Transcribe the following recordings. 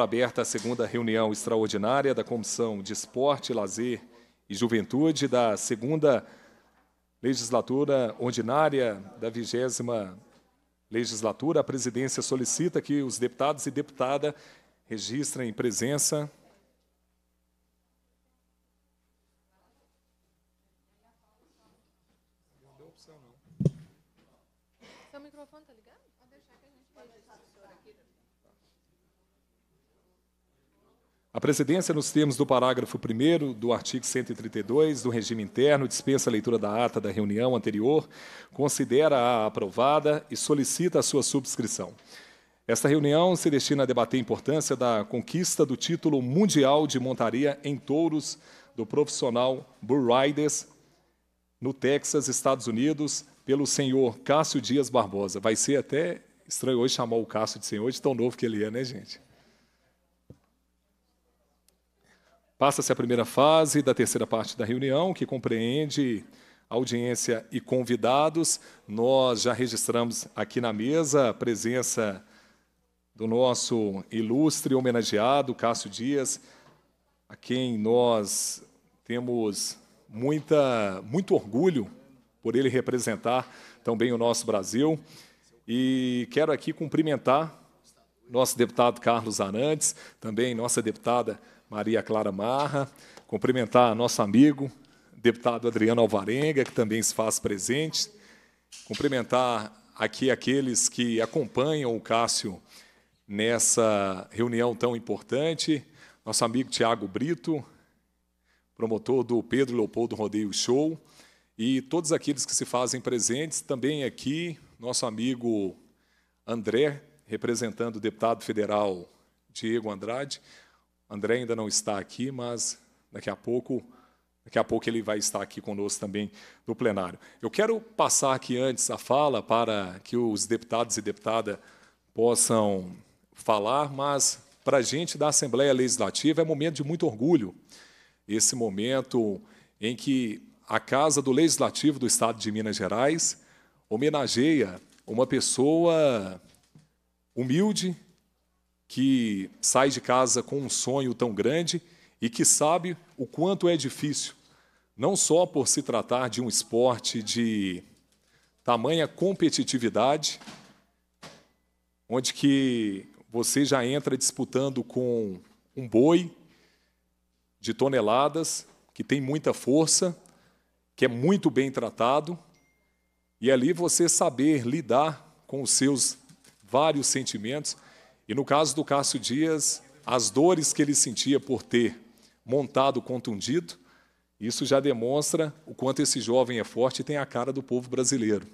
para aberta a segunda reunião extraordinária da Comissão de Esporte, Lazer e Juventude da segunda legislatura ordinária da vigésima legislatura. A presidência solicita que os deputados e deputada registrem presença A presidência, nos termos do parágrafo 1 do artigo 132 do regime interno, dispensa a leitura da ata da reunião anterior, considera-a aprovada e solicita a sua subscrição. Esta reunião se destina a debater a importância da conquista do título mundial de montaria em touros do profissional Bull Riders no Texas, Estados Unidos, pelo senhor Cássio Dias Barbosa. Vai ser até estranho hoje chamar o Cássio de senhor, de tão novo que ele é, né, gente? Passa-se a primeira fase da terceira parte da reunião, que compreende audiência e convidados. Nós já registramos aqui na mesa a presença do nosso ilustre homenageado, Cássio Dias, a quem nós temos muita, muito orgulho por ele representar também o nosso Brasil. E quero aqui cumprimentar nosso deputado Carlos Arantes, também nossa deputada Maria Clara Marra, cumprimentar nosso amigo, deputado Adriano Alvarenga, que também se faz presente, cumprimentar aqui aqueles que acompanham o Cássio nessa reunião tão importante, nosso amigo Tiago Brito, promotor do Pedro Leopoldo Rodeio Show, e todos aqueles que se fazem presentes, também aqui, nosso amigo André, representando o deputado federal Diego Andrade, André ainda não está aqui, mas daqui a pouco, daqui a pouco ele vai estar aqui conosco também no plenário. Eu quero passar aqui antes a fala para que os deputados e deputadas possam falar, mas para a gente da Assembleia Legislativa é um momento de muito orgulho. Esse momento em que a Casa do Legislativo do Estado de Minas Gerais homenageia uma pessoa humilde que sai de casa com um sonho tão grande e que sabe o quanto é difícil, não só por se tratar de um esporte de tamanha competitividade, onde que você já entra disputando com um boi de toneladas, que tem muita força, que é muito bem tratado, e ali você saber lidar com os seus vários sentimentos e no caso do Cássio Dias, as dores que ele sentia por ter montado contundido, isso já demonstra o quanto esse jovem é forte e tem a cara do povo brasileiro.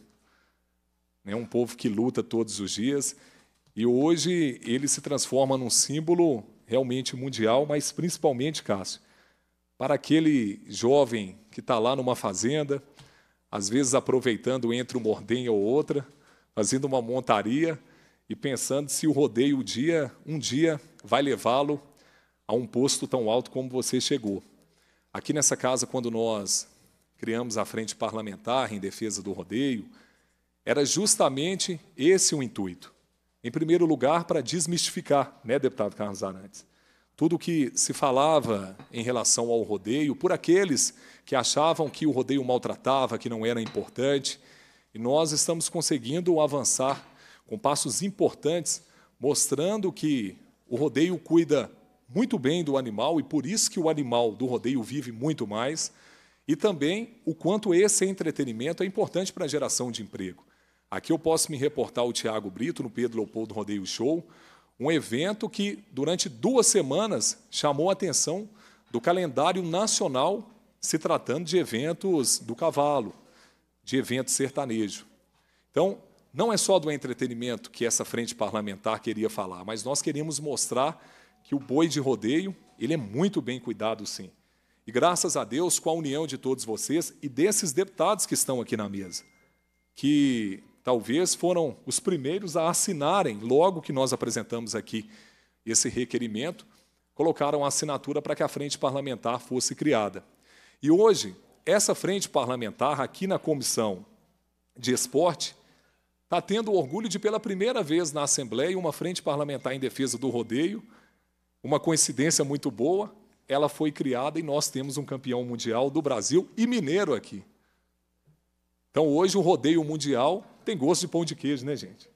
É um povo que luta todos os dias e hoje ele se transforma num símbolo realmente mundial, mas principalmente, Cássio, para aquele jovem que está lá numa fazenda, às vezes aproveitando entre uma ordenha ou outra, fazendo uma montaria e pensando se o rodeio um dia, um dia vai levá-lo a um posto tão alto como você chegou. Aqui nessa casa, quando nós criamos a frente parlamentar em defesa do rodeio, era justamente esse o intuito. Em primeiro lugar, para desmistificar, né, deputado Carlos Arantes? Tudo que se falava em relação ao rodeio, por aqueles que achavam que o rodeio maltratava, que não era importante, e nós estamos conseguindo avançar com passos importantes, mostrando que o rodeio cuida muito bem do animal e por isso que o animal do rodeio vive muito mais, e também o quanto esse entretenimento é importante para a geração de emprego. Aqui eu posso me reportar ao Tiago Brito no Pedro Leopoldo Rodeio Show, um evento que durante duas semanas chamou a atenção do calendário nacional, se tratando de eventos do cavalo, de eventos sertanejo. Então, não é só do entretenimento que essa frente parlamentar queria falar, mas nós queríamos mostrar que o boi de rodeio ele é muito bem cuidado, sim. E graças a Deus, com a união de todos vocês e desses deputados que estão aqui na mesa, que talvez foram os primeiros a assinarem, logo que nós apresentamos aqui esse requerimento, colocaram a assinatura para que a frente parlamentar fosse criada. E hoje, essa frente parlamentar, aqui na Comissão de Esporte, está tendo o orgulho de, pela primeira vez na Assembleia, uma frente parlamentar em defesa do rodeio, uma coincidência muito boa, ela foi criada e nós temos um campeão mundial do Brasil e mineiro aqui. Então, hoje, o rodeio mundial tem gosto de pão de queijo, né, gente?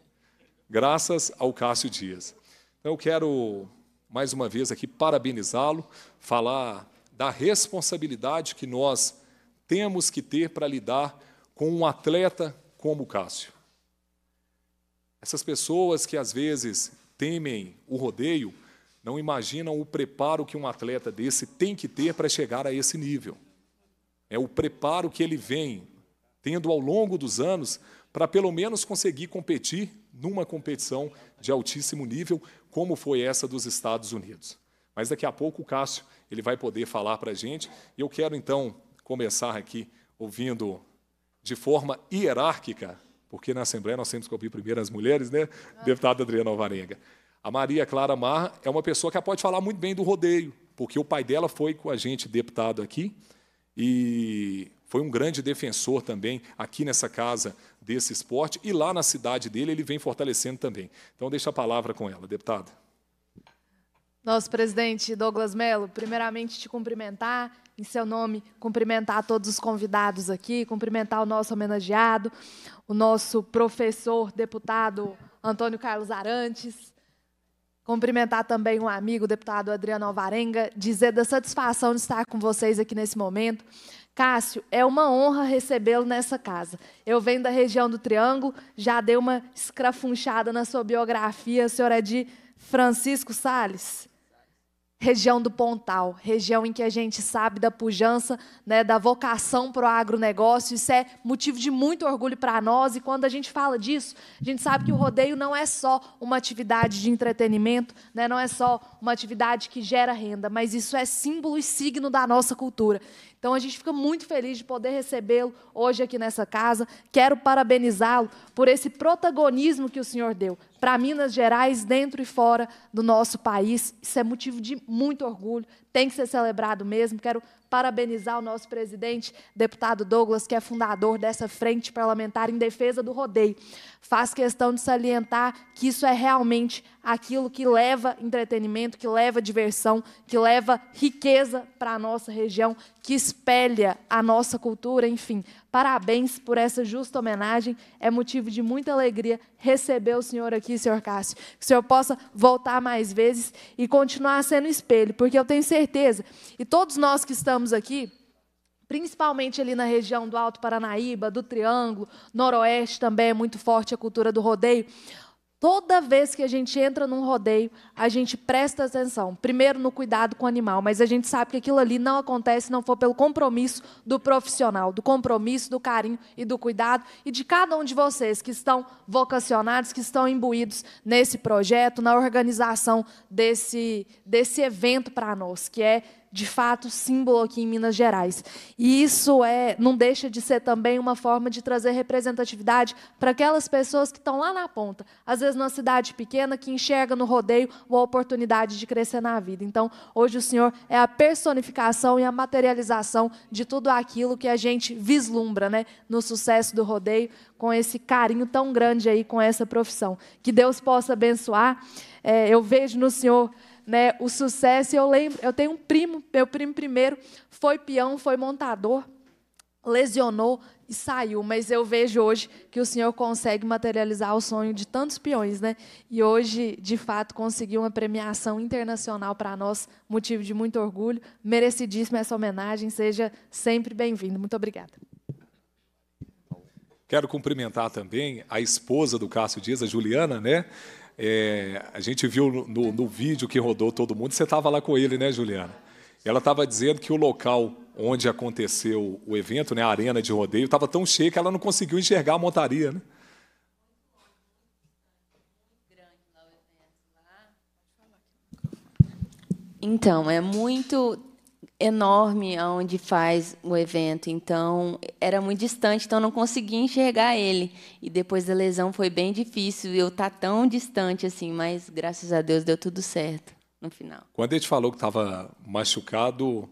Graças ao Cássio Dias. Então, eu quero, mais uma vez, aqui parabenizá-lo, falar da responsabilidade que nós temos que ter para lidar com um atleta como o Cássio. Essas pessoas que às vezes temem o rodeio não imaginam o preparo que um atleta desse tem que ter para chegar a esse nível. É o preparo que ele vem tendo ao longo dos anos para pelo menos conseguir competir numa competição de altíssimo nível, como foi essa dos Estados Unidos. Mas daqui a pouco o Cássio ele vai poder falar para a gente. E eu quero então começar aqui ouvindo de forma hierárquica porque na Assembleia nós temos que ouvir primeiro as mulheres, né? Ah. Deputada Adriana Alvarenga. A Maria Clara Marra é uma pessoa que pode falar muito bem do rodeio, porque o pai dela foi com a gente deputado aqui e foi um grande defensor também aqui nessa casa desse esporte e lá na cidade dele ele vem fortalecendo também. Então deixa a palavra com ela, deputada. Nosso presidente Douglas Mello, primeiramente te cumprimentar, em seu nome, cumprimentar todos os convidados aqui, cumprimentar o nosso homenageado, o nosso professor, deputado Antônio Carlos Arantes, cumprimentar também um amigo, o deputado Adriano Alvarenga, dizer da satisfação de estar com vocês aqui nesse momento. Cássio, é uma honra recebê-lo nessa casa. Eu venho da região do Triângulo, já dei uma escrafunchada na sua biografia, o senhor é de Francisco Sales região do Pontal, região em que a gente sabe da pujança, né, da vocação para o agronegócio. Isso é motivo de muito orgulho para nós. E quando a gente fala disso, a gente sabe que o rodeio não é só uma atividade de entretenimento, né, não é só uma atividade que gera renda, mas isso é símbolo e signo da nossa cultura. Então a gente fica muito feliz de poder recebê-lo hoje aqui nessa casa. Quero parabenizá-lo por esse protagonismo que o senhor deu para Minas Gerais, dentro e fora do nosso país. Isso é motivo de muito orgulho, tem que ser celebrado mesmo. Quero parabenizar o nosso presidente, deputado Douglas, que é fundador dessa frente parlamentar em defesa do rodeio. Faz questão de salientar que isso é realmente aquilo que leva entretenimento, que leva diversão, que leva riqueza para a nossa região, que espelha a nossa cultura, enfim. Parabéns por essa justa homenagem. É motivo de muita alegria receber o senhor aqui, senhor Cássio. Que o senhor possa voltar mais vezes e continuar sendo espelho, porque eu tenho certeza, e todos nós que estamos aqui, principalmente ali na região do Alto Paranaíba, do Triângulo, Noroeste também é muito forte a cultura do rodeio. Toda vez que a gente entra num rodeio, a gente presta atenção, primeiro no cuidado com o animal, mas a gente sabe que aquilo ali não acontece se não for pelo compromisso do profissional, do compromisso, do carinho e do cuidado, e de cada um de vocês que estão vocacionados, que estão imbuídos nesse projeto, na organização desse, desse evento para nós, que é de fato, símbolo aqui em Minas Gerais. E isso é, não deixa de ser também uma forma de trazer representatividade para aquelas pessoas que estão lá na ponta, às vezes numa cidade pequena, que enxerga no rodeio uma oportunidade de crescer na vida. Então, hoje o Senhor é a personificação e a materialização de tudo aquilo que a gente vislumbra né, no sucesso do rodeio, com esse carinho tão grande aí com essa profissão. Que Deus possa abençoar. É, eu vejo no Senhor né, o sucesso. Eu lembro, eu tenho um primo, meu primo primeiro foi peão, foi montador, lesionou e saiu, mas eu vejo hoje que o senhor consegue materializar o sonho de tantos peões, né? E hoje, de fato, conseguiu uma premiação internacional para nós, motivo de muito orgulho. Merecidíssima essa homenagem, seja sempre bem-vindo. Muito obrigada. Quero cumprimentar também a esposa do Cássio Dias, a Juliana, né? É, a gente viu no, no, vídeo que rodou todo mundo, você estava lá com ele, né, Juliana? Ela estava dizendo que o local onde aconteceu o evento, né, a arena de rodeio, estava tão cheia que ela não conseguiu enxergar a montaria, né? Então, é muito enorme aonde faz o evento, então era muito distante, então não conseguia enxergar ele. E depois da lesão foi bem difícil eu estar tá tão distante assim, mas graças a Deus deu tudo certo no final. Quando ele te falou que estava machucado,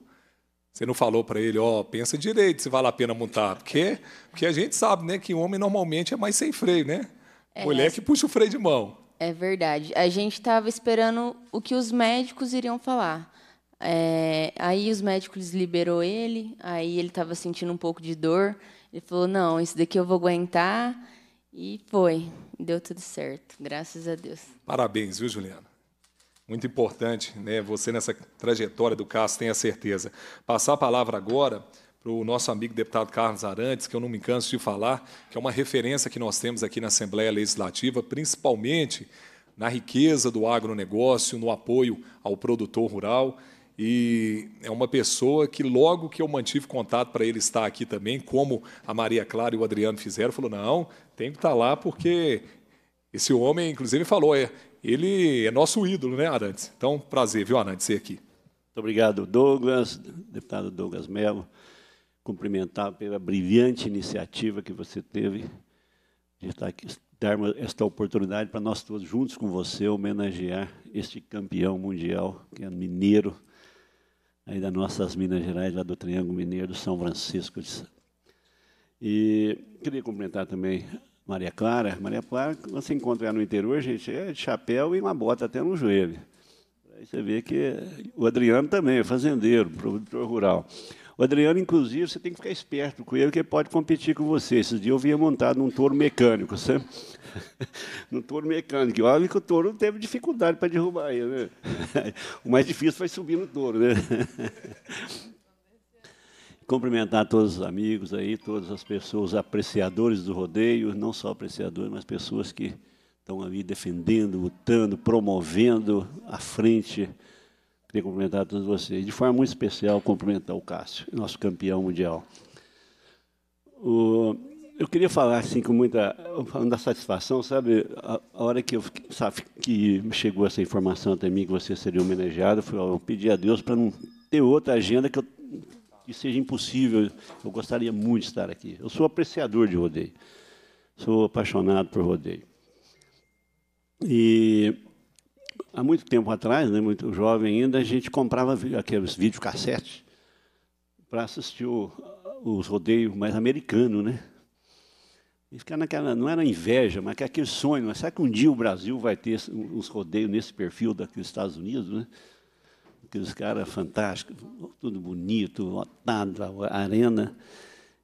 você não falou para ele, ó, oh, pensa direito se vale a pena montar, porque porque a gente sabe, né, que homem normalmente é mais sem freio, né? É, Mulher que puxa o freio de mão. É verdade. A gente estava esperando o que os médicos iriam falar é, aí os médicos liberou ele, aí ele estava sentindo um pouco de dor. Ele falou: "Não, isso daqui eu vou aguentar". E foi, deu tudo certo, graças a Deus. Parabéns, viu, Juliana? Muito importante, né? Você nessa trajetória do caso, tenha certeza. Passar a palavra agora para o nosso amigo deputado Carlos Arantes, que eu não me canso de falar, que é uma referência que nós temos aqui na Assembleia Legislativa, principalmente na riqueza do agronegócio, no apoio ao produtor rural e é uma pessoa que logo que eu mantive contato para ele estar aqui também, como a Maria Clara e o Adriano fizeram, falou, não, tem que estar tá lá porque esse homem, inclusive, falou, é, ele é nosso ídolo, né, Arantes? Então, prazer, viu, Arantes, ser aqui. Muito obrigado, Douglas, deputado Douglas Mello. Cumprimentar pela brilhante iniciativa que você teve de estar aqui, dar esta oportunidade para nós todos juntos com você homenagear este campeão mundial, que é mineiro, aí das nossas Minas Gerais, lá do Triângulo Mineiro, São Francisco. E queria cumprimentar também Maria Clara. Maria Clara, quando você encontra ela no interior, gente, é de chapéu e uma bota até no joelho. Aí você vê que o Adriano também é fazendeiro, produtor rural. O Adriano, inclusive, você tem que ficar esperto com ele, porque ele pode competir com você. Esses dias eu vinha montado num touro mecânico, sabe? num touro mecânico. Olha que o touro teve dificuldade para derrubar ele. Né? o mais difícil foi subir no touro, né? Cumprimentar todos os amigos aí, todas as pessoas apreciadores do rodeio, não só apreciadores, mas pessoas que estão ali defendendo, lutando, promovendo a frente Queria cumprimentar todos vocês. De forma muito especial, cumprimentar o Cássio, nosso campeão mundial. O, eu queria falar assim com muita, falando da satisfação, sabe? A, a hora que eu sabe, que chegou essa informação até mim que você seria homenageado, foi, eu pedi a Deus para não ter outra agenda que, eu, que, seja impossível. Eu gostaria muito de estar aqui. Eu sou apreciador de rodeio, sou apaixonado por rodeio. E há muito tempo atrás, né, muito jovem ainda, a gente comprava aqueles videocassetes para assistir os rodeios mais americanos, né? E ficar naquela, não era inveja, mas é aquele sonho, mas né? será que um dia o Brasil vai ter uns rodeios nesse perfil dos Estados Unidos, né? Aqueles caras fantásticos, tudo bonito, lotado, a arena.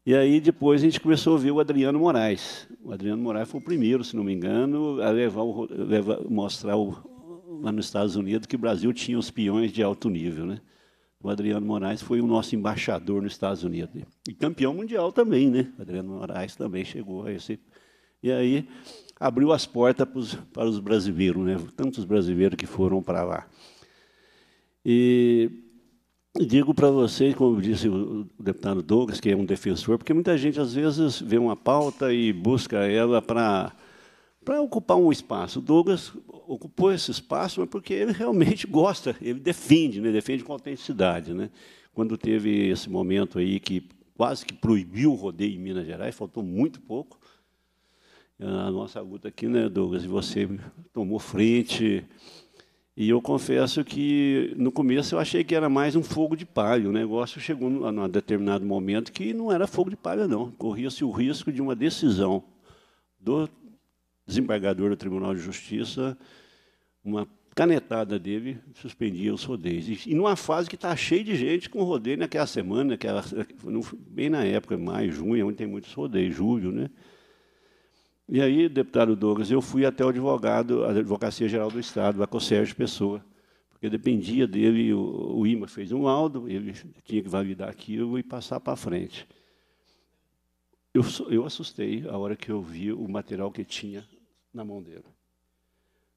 E aí depois a gente começou a ver o Adriano Moraes. O Adriano Moraes foi o primeiro, se não me engano, a levar, o, levar mostrar o, lá nos Estados Unidos que o Brasil tinha os peões de alto nível, né? O Adriano Moraes foi o nosso embaixador nos Estados Unidos. E campeão mundial também, né? O Adriano Moraes também chegou a esse. E aí abriu as portas para os, para os brasileiros, né? Tantos brasileiros que foram para lá. E digo para vocês, como disse o deputado Douglas, que é um defensor, porque muita gente às vezes vê uma pauta e busca ela para para ocupar um espaço. O Douglas ocupou esse espaço, mas porque ele realmente gosta, ele defende, né, defende com autenticidade. Né? Quando teve esse momento aí que quase que proibiu o rodeio em Minas Gerais, faltou muito pouco, a nossa luta aqui, né, Douglas, e você tomou frente. E eu confesso que no começo eu achei que era mais um fogo de palha. O negócio chegou a um determinado momento que não era fogo de palha, não. Corria-se o risco de uma decisão do desembargador do Tribunal de Justiça, uma canetada dele suspendia os rodeios. E numa fase que está cheia de gente com rodeio naquela semana, naquela, bem na época, maio, junho, é onde tem muitos rodeios, julho, né? E aí, deputado Douglas, eu fui até o advogado, a Advocacia Geral do Estado, a Sérgio Pessoa, porque dependia dele, o, o IMA fez um laudo, ele tinha que validar aquilo e passar para frente. Eu, eu assustei a hora que eu vi o material que tinha na mão dele.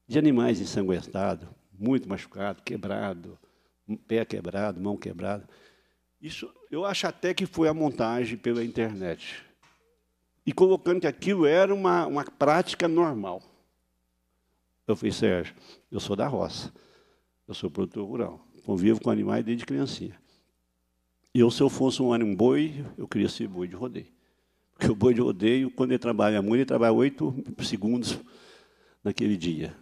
De animais ensanguentados, muito machucado, quebrado, pé quebrado, mão quebrada. Isso eu acho até que foi a montagem pela internet. E colocando que aquilo era uma, uma prática normal. Eu falei, Sérgio, eu sou da roça, eu sou produtor rural, convivo com animais desde criancinha. Eu, se eu fosse um, um boi, eu queria ser boi de rodeio. Porque o boi de rodeio, quando ele trabalha muito, ele trabalha oito segundos naquele dia.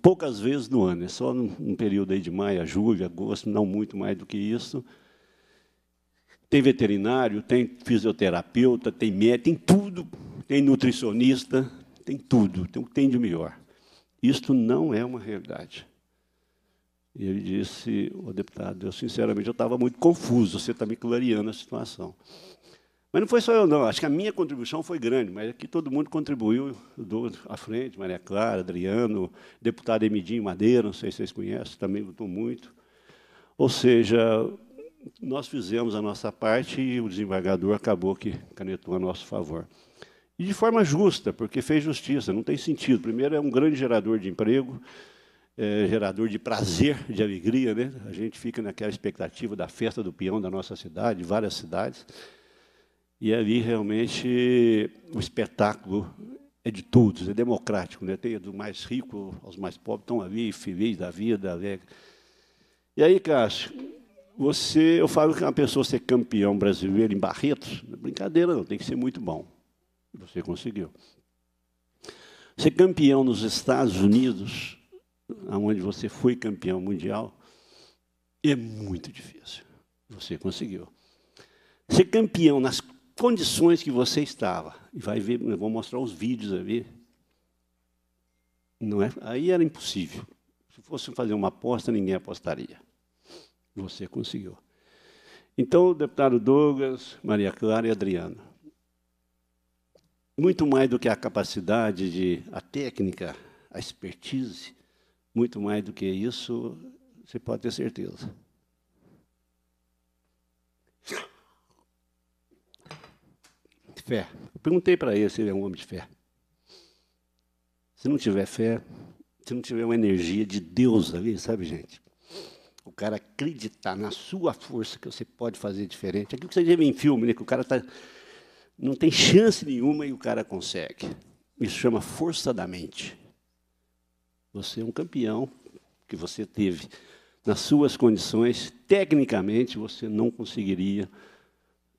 Poucas vezes no ano, é só num período aí de maio, julho, agosto, não muito mais do que isso. Tem veterinário, tem fisioterapeuta, tem médico, tem tudo. Tem nutricionista, tem tudo, tem o que tem de melhor. Isto não é uma realidade. E ele disse, o oh, deputado, eu sinceramente eu estava muito confuso, você está me clareando a situação. Mas não foi só eu, não. Acho que a minha contribuição foi grande, mas aqui é todo mundo contribuiu do, à frente, Maria Clara, Adriano, deputado Emidinho Madeira, não sei se vocês conhecem, também lutou muito. Ou seja, nós fizemos a nossa parte e o desembargador acabou que canetou a nosso favor. E de forma justa, porque fez justiça, não tem sentido. Primeiro, é um grande gerador de emprego, é, gerador de prazer, de alegria. Né? A gente fica naquela expectativa da festa do peão da nossa cidade, de várias cidades. E ali realmente o espetáculo é de todos, é democrático, né? Tem do mais rico aos mais pobres, estão ali, felizes da vida, alegre. E aí, Cássio, você, eu falo que uma pessoa ser campeão brasileiro em Barretos, não é brincadeira não, tem que ser muito bom. Você conseguiu. Ser campeão nos Estados Unidos, onde você foi campeão mundial, é muito difícil. Você conseguiu. Ser campeão nas condições que você estava. E vai ver, eu vou mostrar os vídeos ver Não é? Aí era impossível. Se fosse fazer uma aposta, ninguém apostaria. Você conseguiu. Então, deputado Douglas, Maria Clara e Adriana. Muito mais do que a capacidade de a técnica, a expertise, muito mais do que isso, você pode ter certeza fé. Eu perguntei para ele se ele é um homem de fé. Se não tiver fé, se não tiver uma energia de Deus ali, sabe, gente? O cara acreditar na sua força que você pode fazer diferente. Aquilo que você vê em filme, né, que o cara tá, não tem chance nenhuma e o cara consegue. Isso chama força da mente. Você é um campeão que você teve nas suas condições, tecnicamente você não conseguiria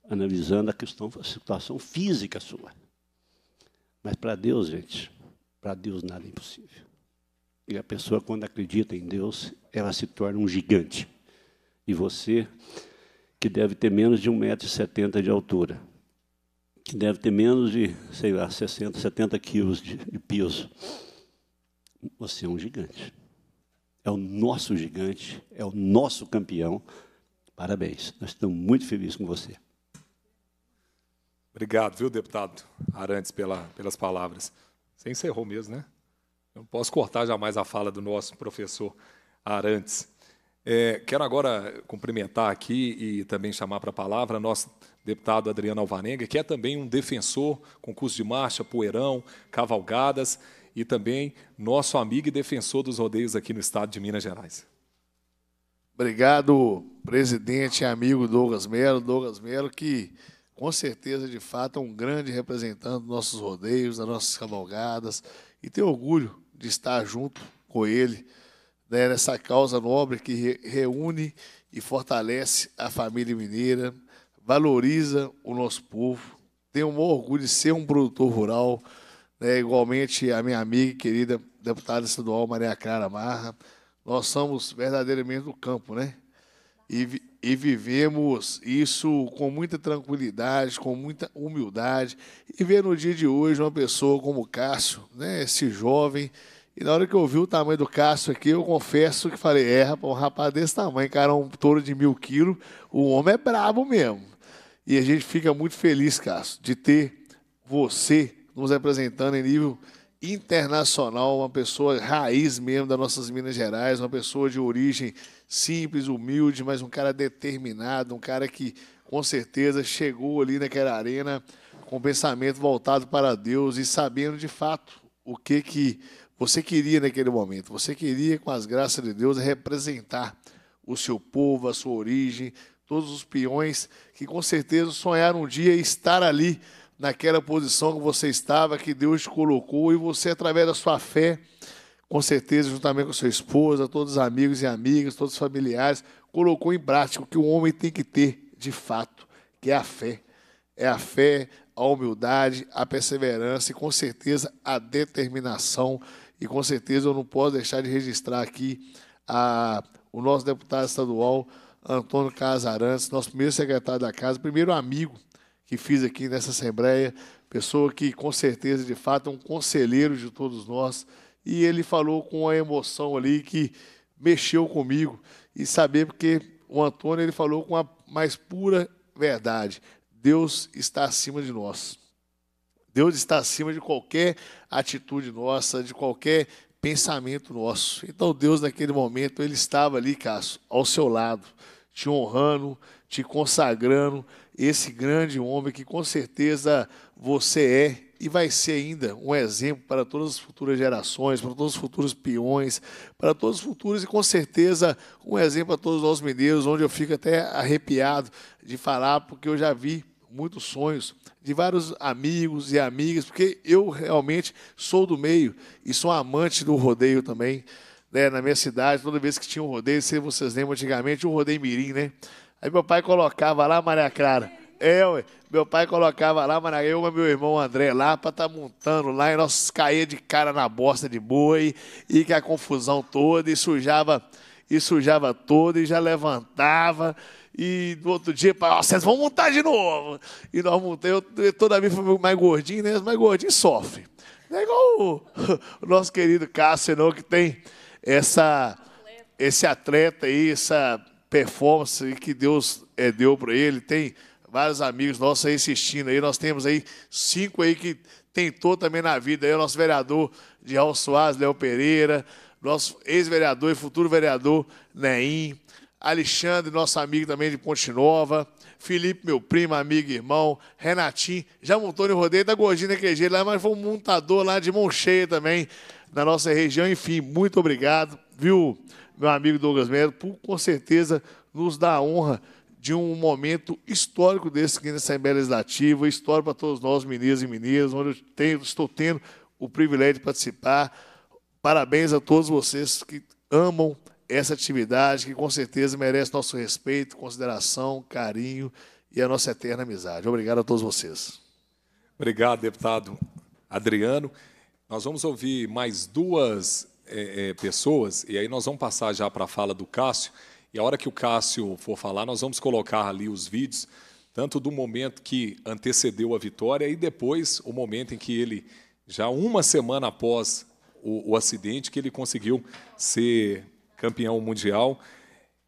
analisando a questão, a situação física sua. Mas para Deus, gente, para Deus nada é impossível. E a pessoa, quando acredita em Deus, ela se torna um gigante. E você, que deve ter menos de 1,70m de altura, que deve ter menos de, sei lá, 60, 70 quilos de, de peso, você é um gigante. É o nosso gigante, é o nosso campeão. Parabéns, nós estamos muito felizes com você. Obrigado, viu, deputado Arantes, pela, pelas palavras. Você encerrou mesmo, né? Eu não posso cortar jamais a fala do nosso professor Arantes. É, quero agora cumprimentar aqui e também chamar para a palavra nosso deputado Adriano Alvarenga, que é também um defensor, concurso de marcha, poeirão, cavalgadas e também nosso amigo e defensor dos rodeios aqui no estado de Minas Gerais. Obrigado, presidente e amigo Douglas Melo. Douglas Melo, que com certeza, de fato, é um grande representante dos nossos rodeios, das nossas cavalgadas, e tenho orgulho de estar junto com ele né, nessa causa nobre que reúne e fortalece a família mineira, valoriza o nosso povo. Tenho um orgulho de ser um produtor rural, né, igualmente a minha amiga e querida deputada estadual Maria Clara Marra. Nós somos verdadeiramente do campo, né? E, e vivemos isso com muita tranquilidade, com muita humildade. E ver no dia de hoje uma pessoa como o Cássio, né, esse jovem. E na hora que eu vi o tamanho do Cássio aqui, eu confesso que falei: é, rapaz, um rapaz desse tamanho, cara, um touro de mil quilos, o homem é brabo mesmo. E a gente fica muito feliz, Cássio, de ter você nos representando em nível internacional, uma pessoa raiz mesmo das nossas Minas Gerais, uma pessoa de origem simples, humilde, mas um cara determinado, um cara que com certeza chegou ali naquela arena com o pensamento voltado para Deus e sabendo de fato o que que você queria naquele momento. Você queria, com as graças de Deus, representar o seu povo, a sua origem, todos os peões que com certeza sonharam um dia estar ali naquela posição que você estava, que Deus te colocou e você através da sua fé com certeza, juntamente com sua esposa, todos os amigos e amigas, todos os familiares, colocou em prática o que o homem tem que ter de fato, que é a fé. É a fé, a humildade, a perseverança e, com certeza, a determinação. E, com certeza, eu não posso deixar de registrar aqui a, o nosso deputado estadual, Antônio Casarantes, nosso primeiro secretário da casa, primeiro amigo que fiz aqui nessa Assembleia, pessoa que, com certeza, de fato, é um conselheiro de todos nós e ele falou com a emoção ali que mexeu comigo e saber porque o Antônio ele falou com a mais pura verdade. Deus está acima de nós. Deus está acima de qualquer atitude nossa, de qualquer pensamento nosso. Então Deus naquele momento ele estava ali, Cássio, ao seu lado, te honrando, te consagrando esse grande homem que com certeza você é e vai ser ainda um exemplo para todas as futuras gerações, para todos os futuros peões, para todos os futuros e com certeza um exemplo para todos nós mineiros, onde eu fico até arrepiado de falar, porque eu já vi muitos sonhos de vários amigos e amigas, porque eu realmente sou do meio e sou amante do rodeio também. Né? Na minha cidade, toda vez que tinha um rodeio, se vocês lembram antigamente, um rodeio mirim, né? Aí meu pai colocava lá Maria Clara. É, ué. Meu pai colocava lá, mas eu e meu irmão André lá pra tá montando lá e nós caía de cara na bosta de boi e que a confusão toda e sujava e sujava todo e já levantava. E no outro dia, ó, vocês vão montar de novo. E nós montamos. Eu, toda vez fui mais gordinho, né? mais gordinho sofre Não é igual o, o nosso querido Cássio, não, que tem essa, esse atleta aí, essa performance que Deus é, deu para ele. Tem vários amigos nossos aí assistindo aí. Nós temos aí cinco aí que tentou também na vida. Aí o nosso vereador de Raul Soares, Léo Pereira, nosso ex-vereador e futuro vereador Neim, Alexandre, nosso amigo também de Ponte Nova, Felipe, meu primo, amigo e irmão, Renatinho, já montou no rodeio da tá Gordinha que jeito lá, mas foi um montador lá de mão cheia também na nossa região. Enfim, muito obrigado, viu, meu amigo Douglas Melo, por com certeza nos dar a honra de um momento histórico desse aqui na Assembleia Legislativa, histórico para todos nós, mineiros e meninas, onde eu tenho, estou tendo o privilégio de participar. Parabéns a todos vocês que amam essa atividade, que com certeza merece nosso respeito, consideração, carinho e a nossa eterna amizade. Obrigado a todos vocês. Obrigado, deputado Adriano. Nós vamos ouvir mais duas é, é, pessoas, e aí nós vamos passar já para a fala do Cássio. E a hora que o Cássio for falar, nós vamos colocar ali os vídeos, tanto do momento que antecedeu a vitória e depois o momento em que ele, já uma semana após o, o acidente, que ele conseguiu ser campeão mundial.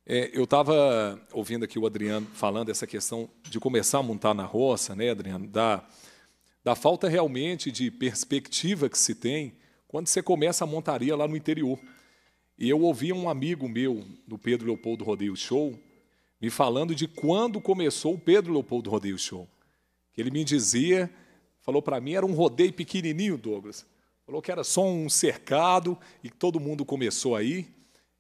É, eu estava ouvindo aqui o Adriano falando essa questão de começar a montar na roça, né, Adriano? Da, da falta realmente de perspectiva que se tem quando você começa a montaria lá no interior. E eu ouvia um amigo meu, do Pedro Leopoldo Rodeio Show, me falando de quando começou o Pedro Leopoldo Rodeio Show. Que ele me dizia, falou para mim, era um rodeio pequenininho, Douglas. Falou que era só um cercado e todo mundo começou aí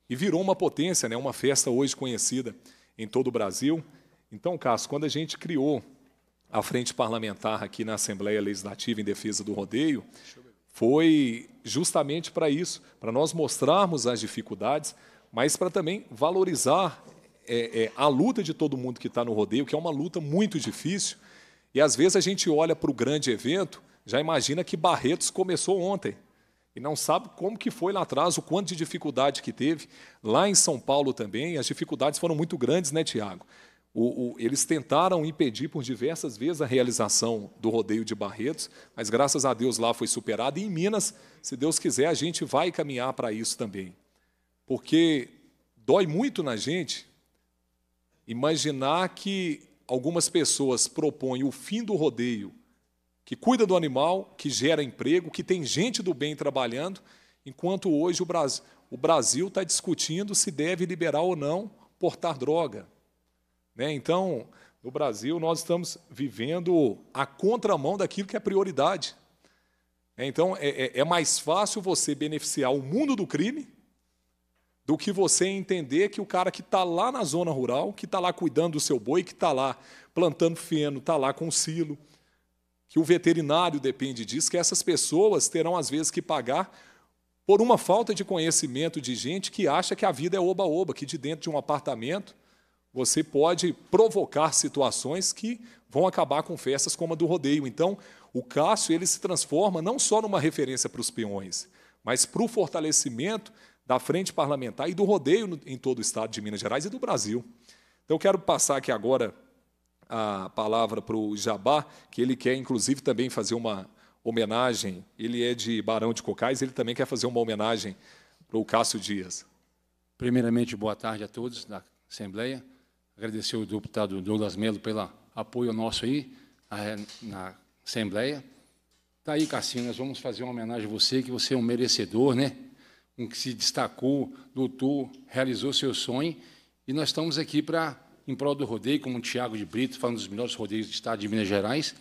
e virou uma potência, né? uma festa hoje conhecida em todo o Brasil. Então, Cássio, quando a gente criou a frente parlamentar aqui na Assembleia Legislativa em defesa do rodeio, foi justamente para isso, para nós mostrarmos as dificuldades, mas para também valorizar é, é, a luta de todo mundo que está no rodeio, que é uma luta muito difícil. E às vezes a gente olha para o grande evento, já imagina que Barretos começou ontem e não sabe como que foi lá atrás, o quanto de dificuldade que teve. Lá em São Paulo também, as dificuldades foram muito grandes, né, Tiago? O, o, eles tentaram impedir por diversas vezes a realização do rodeio de Barretos, mas graças a Deus lá foi superado. E em Minas, se Deus quiser, a gente vai caminhar para isso também. Porque dói muito na gente imaginar que algumas pessoas propõem o fim do rodeio, que cuida do animal, que gera emprego, que tem gente do bem trabalhando, enquanto hoje o Brasil está discutindo se deve liberar ou não portar droga né? Então, no Brasil, nós estamos vivendo a contramão daquilo que é prioridade. É, então, é, é, é, mais fácil você beneficiar o mundo do crime do que você entender que o cara que está lá na zona rural, que está lá cuidando do seu boi, que está lá plantando feno, está lá com silo, que o veterinário depende disso, que essas pessoas terão às vezes que pagar por uma falta de conhecimento de gente que acha que a vida é oba-oba, que de dentro de um apartamento você pode provocar situações que vão acabar com festas como a do rodeio. Então, o Cássio ele se transforma não só numa referência para os peões, mas para o fortalecimento da frente parlamentar e do rodeio em todo o estado de Minas Gerais e do Brasil. Então, eu quero passar aqui agora a palavra para o Jabá, que ele quer, inclusive, também fazer uma homenagem. Ele é de Barão de Cocais, ele também quer fazer uma homenagem para o Cássio Dias. Primeiramente, boa tarde a todos da Assembleia agradecer o deputado Douglas Melo pelo apoio nosso aí na Assembleia. Está aí, Cassinho, nós vamos fazer uma homenagem a você, que você é um merecedor, né? Um que se destacou, lutou, realizou seu sonho. E nós estamos aqui para, em prol do rodeio, como o Tiago de Brito, falando dos melhores rodeios do Estado de Minas Gerais,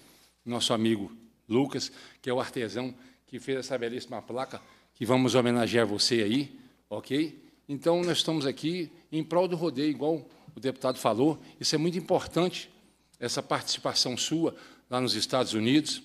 nosso amigo Lucas, que é o artesão que fez essa belíssima placa, que vamos homenagear você aí, ok? Então, nós estamos aqui em prol do rodeio, igual o deputado falou, isso é muito importante, essa participação sua lá nos Estados Unidos,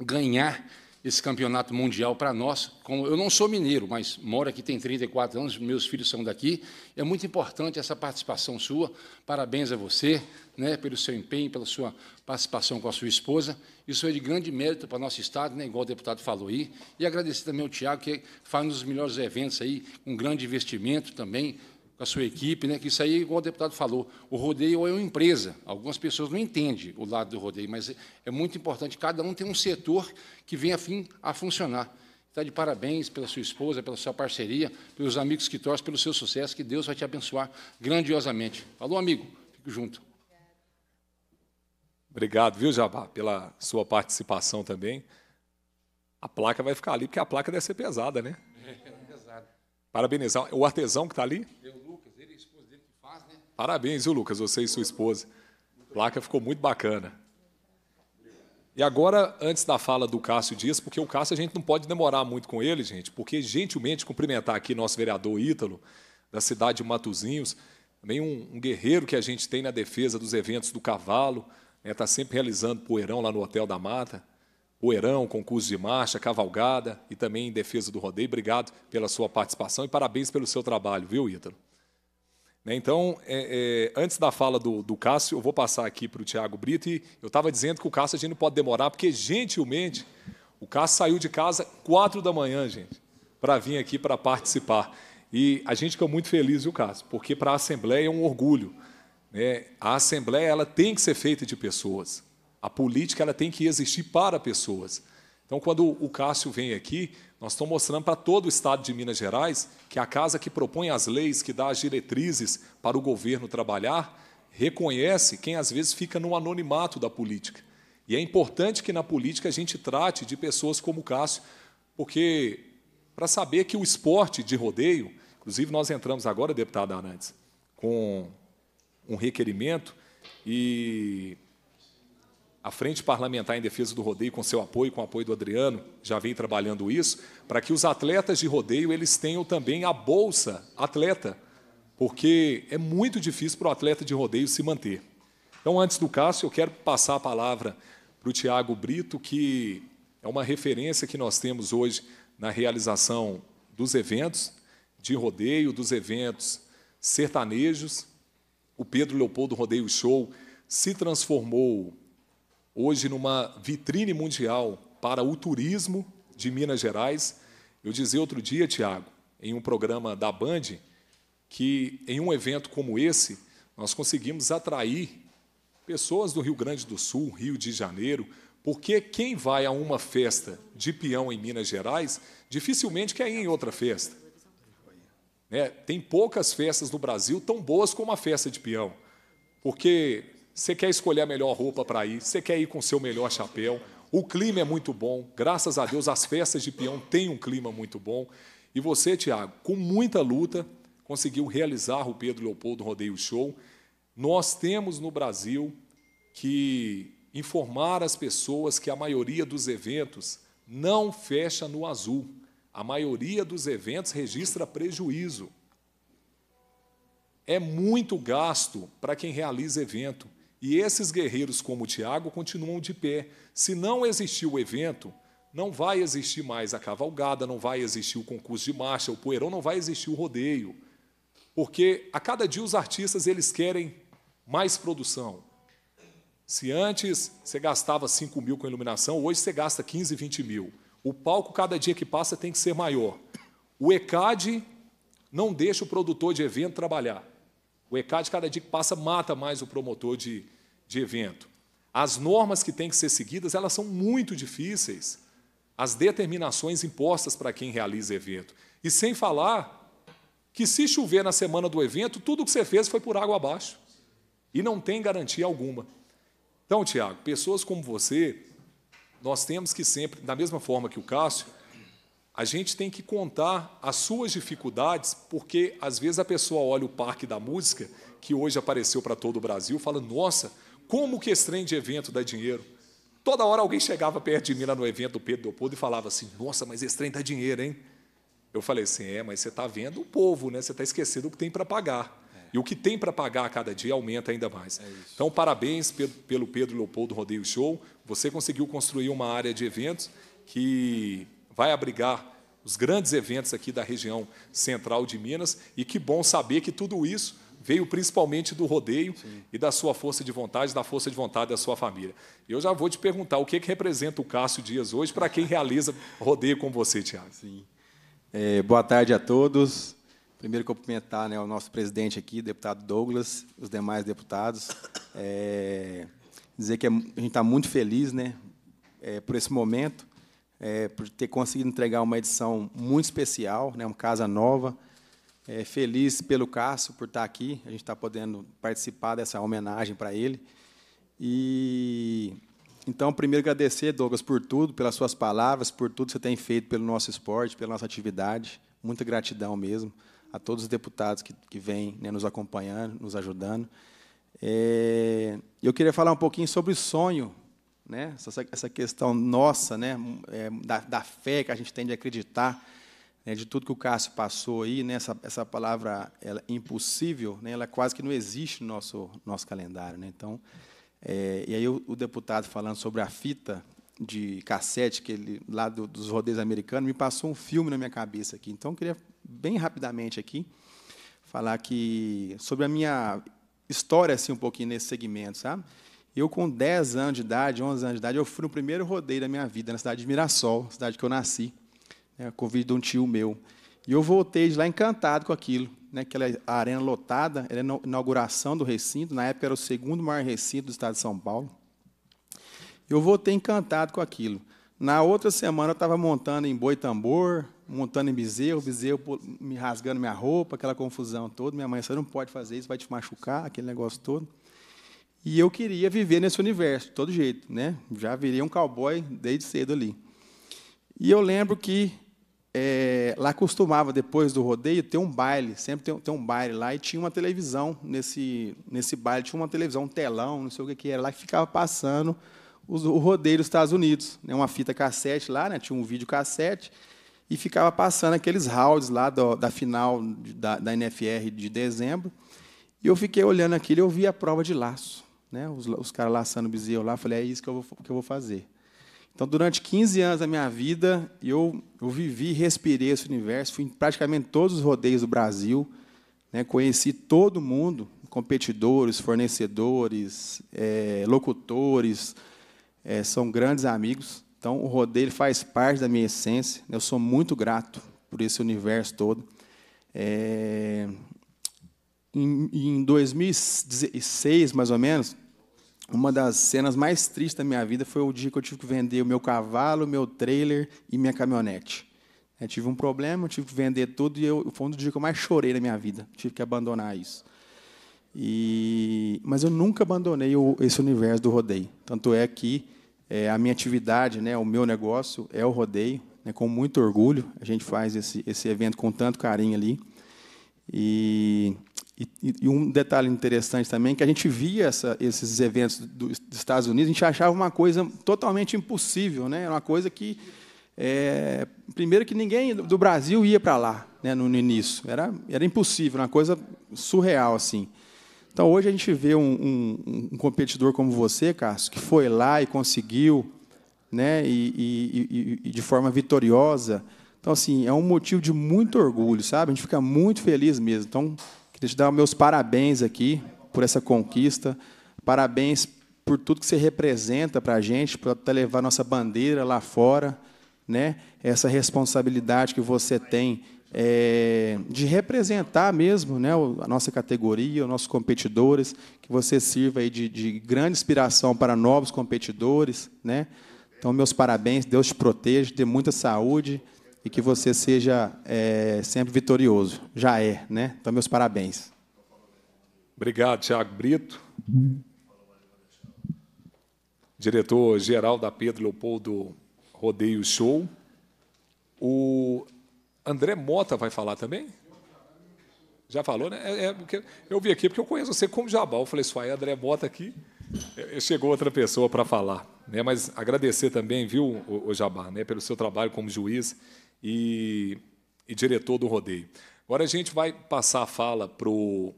ganhar esse campeonato mundial para nós. Como eu não sou mineiro, mas moro aqui tem 34 anos, meus filhos são daqui. É muito importante essa participação sua. Parabéns a você, né, pelo seu empenho, pela sua participação com a sua esposa. Isso é de grande mérito para nosso estado, né, igual o deputado falou aí. E agradecer também ao Tiago que faz um dos melhores eventos aí, um grande investimento também com a sua equipe, né? que isso aí, igual o deputado falou, o rodeio é uma empresa. Algumas pessoas não entendem o lado do rodeio, mas é, é muito importante. Cada um tem um setor que vem a fim a funcionar. Está de parabéns pela sua esposa, pela sua parceria, pelos amigos que torcem, pelo seu sucesso, que Deus vai te abençoar grandiosamente. Falou, amigo? Fico junto. Obrigado, viu, Jabá, pela sua participação também. A placa vai ficar ali, porque a placa deve ser pesada, né? É, é pesada. Parabenizar. O artesão que está ali? Eu Parabéns, viu, Lucas? Você e sua esposa. A placa ficou muito bacana. E agora, antes da fala do Cássio Dias, porque o Cássio a gente não pode demorar muito com ele, gente, porque gentilmente cumprimentar aqui nosso vereador Ítalo, da cidade de Matozinhos, também um, um guerreiro que a gente tem na defesa dos eventos do cavalo, está né, tá sempre realizando poeirão lá no Hotel da Mata, poeirão, concurso de marcha, cavalgada e também em defesa do rodeio. Obrigado pela sua participação e parabéns pelo seu trabalho, viu, Ítalo? Né, então, é, é, antes da fala do, do, Cássio, eu vou passar aqui para o Tiago Brito e eu estava dizendo que o Cássio a gente não pode demorar, porque gentilmente o Cássio saiu de casa quatro da manhã, gente, para vir aqui para participar. E a gente ficou muito feliz, o Cássio? Porque para a Assembleia é um orgulho. Né? A Assembleia ela tem que ser feita de pessoas. A política ela tem que existir para pessoas. Então, quando o Cássio vem aqui, nós estamos mostrando para todo o Estado de Minas Gerais que a casa que propõe as leis, que dá as diretrizes para o governo trabalhar, reconhece quem às vezes fica no anonimato da política. E é importante que na política a gente trate de pessoas como o Cássio, porque para saber que o esporte de rodeio, inclusive nós entramos agora, deputada Arantes, com um requerimento e a Frente Parlamentar em Defesa do Rodeio, com seu apoio, com o apoio do Adriano, já vem trabalhando isso, para que os atletas de rodeio eles tenham também a bolsa atleta, porque é muito difícil para o atleta de rodeio se manter. Então, antes do Cássio, eu quero passar a palavra para o Tiago Brito, que é uma referência que nós temos hoje na realização dos eventos de rodeio, dos eventos sertanejos. O Pedro Leopoldo Rodeio Show se transformou hoje numa vitrine mundial para o turismo de Minas Gerais. Eu dizia outro dia, Tiago, em um programa da Band, que em um evento como esse, nós conseguimos atrair pessoas do Rio Grande do Sul, Rio de Janeiro, porque quem vai a uma festa de peão em Minas Gerais dificilmente quer ir em outra festa. Né? Tem poucas festas no Brasil tão boas como a festa de peão, porque você quer escolher a melhor roupa para ir, você quer ir com o seu melhor chapéu. O clima é muito bom, graças a Deus as festas de peão têm um clima muito bom. E você, Tiago, com muita luta, conseguiu realizar o Pedro Leopoldo Rodeio Show. Nós temos no Brasil que informar as pessoas que a maioria dos eventos não fecha no azul. A maioria dos eventos registra prejuízo. É muito gasto para quem realiza evento. E esses guerreiros, como Tiago, continuam de pé. Se não existir o evento, não vai existir mais a cavalgada, não vai existir o concurso de marcha, o poeirão, não vai existir o rodeio. Porque a cada dia os artistas eles querem mais produção. Se antes você gastava 5 mil com iluminação, hoje você gasta 15, 20 mil. O palco, cada dia que passa, tem que ser maior. O ECAD não deixa o produtor de evento trabalhar. O ECAD, cada dia que passa, mata mais o promotor de de evento. As normas que têm que ser seguidas, elas são muito difíceis. As determinações impostas para quem realiza evento. E sem falar que se chover na semana do evento, tudo que você fez foi por água abaixo. E não tem garantia alguma. Então, Tiago, pessoas como você, nós temos que sempre, da mesma forma que o Cássio, a gente tem que contar as suas dificuldades, porque às vezes a pessoa olha o Parque da Música, que hoje apareceu para todo o Brasil, fala: nossa, como que esse trem de evento dá dinheiro? Toda hora alguém chegava perto de mim lá no evento do Pedro Leopoldo e falava assim: Nossa, mas esse trem dá dinheiro, hein? Eu falei assim: É, mas você está vendo o povo, né? Você está esquecendo o que tem para pagar. É. E o que tem para pagar a cada dia aumenta ainda mais. É então, parabéns pelo Pedro Leopoldo Rodeio Show. Você conseguiu construir uma área de eventos que vai abrigar os grandes eventos aqui da região central de Minas. E que bom saber que tudo isso veio principalmente do rodeio Sim. e da sua força de vontade, da força de vontade da sua família. Eu já vou te perguntar o que, é que representa o Cássio Dias hoje para quem realiza rodeio com você, Tiago. Sim. É, boa tarde a todos. Primeiro cumprimentar né, o nosso presidente aqui, deputado Douglas, os demais deputados. É, dizer que é a gente está muito feliz né, é, por esse momento, é, por ter conseguido entregar uma edição muito especial, né, uma casa nova é, feliz pelo Cássio por estar aqui. A gente está podendo participar dessa homenagem para ele. E então, primeiro agradecer, Douglas, por tudo, pelas suas palavras, por tudo que você tem feito pelo nosso esporte, pela nossa atividade. Muita gratidão mesmo a todos os deputados que, que vêm né, nos acompanhando, nos ajudando. É, eu queria falar um pouquinho sobre o sonho, né? essa, essa questão nossa, né? É, da, da fé que a gente tem de acreditar né, de tudo que o Cássio passou aí, né, essa, essa palavra ela, é impossível, né, ela quase que não existe no nosso, nosso calendário. Né, então, é, e aí o, o, deputado falando sobre a fita de cassete que ele lá do, dos rodeios americanos me passou um filme na minha cabeça aqui. Então, eu queria bem rapidamente aqui falar que sobre a minha história assim um pouquinho nesse segmento, sabe? Eu, com 10 anos de idade, 11 anos de idade, eu fui no primeiro rodeio da minha vida, na cidade de Mirassol, cidade que eu nasci. Né? de um tio meu. E eu voltei de lá encantado com aquilo. Né? Aquela arena lotada, era a inauguração do recinto, na época era o segundo maior recinto do estado de São Paulo. Eu voltei encantado com aquilo. Na outra semana eu estava montando em boi tambor, montando em bezerro, bezerro me rasgando minha roupa, aquela confusão toda. Minha mãe, disse, não pode fazer isso, vai te machucar, aquele negócio todo. E eu queria viver nesse universo, de todo jeito, né? Já virei um cowboy desde cedo ali. E eu lembro que é, lá costumava, depois do rodeio, ter um baile, sempre tem, um baile lá, e tinha uma televisão nesse, nesse baile, tinha uma televisão, um telão, não sei o que, que era lá, que ficava passando os, o rodeio dos Estados Unidos. Né, uma fita cassete lá, né, tinha um vídeo cassete, e ficava passando aqueles rounds lá do, da final de, da, da NFR de dezembro. E eu fiquei olhando aquilo e eu vi a prova de laço. Né, os, os caras laçando o bezerro lá, falei, é isso que eu vou, que eu vou fazer. Então, durante 15 anos da minha vida, eu, eu vivi, respirei esse universo, fui em praticamente todos os rodeios do Brasil, né, conheci todo mundo, competidores, fornecedores, é, locutores, é, são grandes amigos. Então, o rodeio faz parte da minha essência. Né, eu sou muito grato por esse universo todo. É, em, em 2006, mais ou menos, uma das cenas mais tristes da minha vida foi o dia que eu tive que vender o meu cavalo, o meu trailer e minha caminhonete. Eu é, tive um problema, eu tive que vender tudo e eu, foi um dos dias que eu mais chorei na minha vida. Tive que abandonar isso. E, mas eu nunca abandonei o, esse universo do rodeio. Tanto é que é, a minha atividade, né, o meu negócio é o rodeio, né, com muito orgulho. A gente faz esse, esse evento com tanto carinho ali. E e, e, um detalhe interessante também, que a gente via essa, esses eventos dos Estados Unidos, a gente achava uma coisa totalmente impossível, né? Era uma coisa que, é, primeiro, que ninguém do Brasil ia para lá, né? No, no, início, era, era impossível, uma coisa surreal assim. Então hoje a gente vê um, um, um competidor como você, Cássio, que foi lá e conseguiu, né? e, e de forma vitoriosa. Então assim, é um motivo de muito orgulho, sabe? A gente fica muito feliz mesmo. Então Deixa eu dar meus parabéns aqui por essa conquista. Parabéns por tudo que você representa para a gente, por até levar nossa bandeira lá fora, né? Essa responsabilidade que você tem é, de representar mesmo, né, a nossa categoria, os nossos competidores, que você sirva aí de, de grande inspiração para novos competidores, né? Então meus parabéns, Deus te proteja, dê muita saúde e que você seja é, sempre vitorioso. Já é, né? Então, meus parabéns. Obrigado, Tiago Brito. Diretor-geral da Pedro Leopoldo Rodeio Show. O André Mota vai falar também? Já falou, né? É, é, eu vi aqui porque eu conheço você como Jabal. Eu falei, só é André Mota aqui. É, é, chegou outra pessoa para falar. Né? Mas agradecer também, viu, o, o Jabá, né? pelo seu trabalho como juiz e, e diretor do rodeio. Agora a gente vai passar a fala para o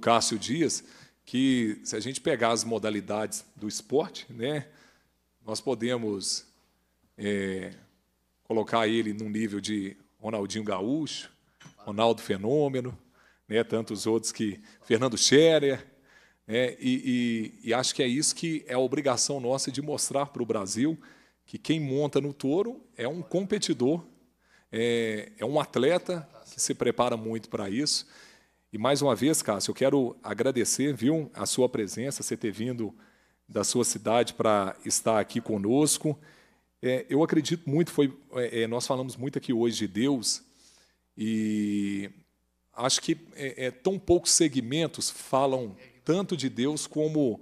Cássio Dias, que se a gente pegar as modalidades do esporte, né, nós podemos é, colocar ele num nível de Ronaldinho Gaúcho, Ronaldo Fenômeno, né, tantos outros que Fernando Scherer, né, e, e, e acho que é isso que é a obrigação nossa de mostrar para o Brasil que quem monta no touro é um competidor é, é um atleta que se prepara muito para isso. E mais uma vez, Cássio, eu quero agradecer, viu, a sua presença, você ter vindo da sua cidade para estar aqui conosco. É, eu acredito muito, foi, é, é, nós falamos muito aqui hoje de Deus, e acho que é, é, tão poucos segmentos falam tanto de Deus como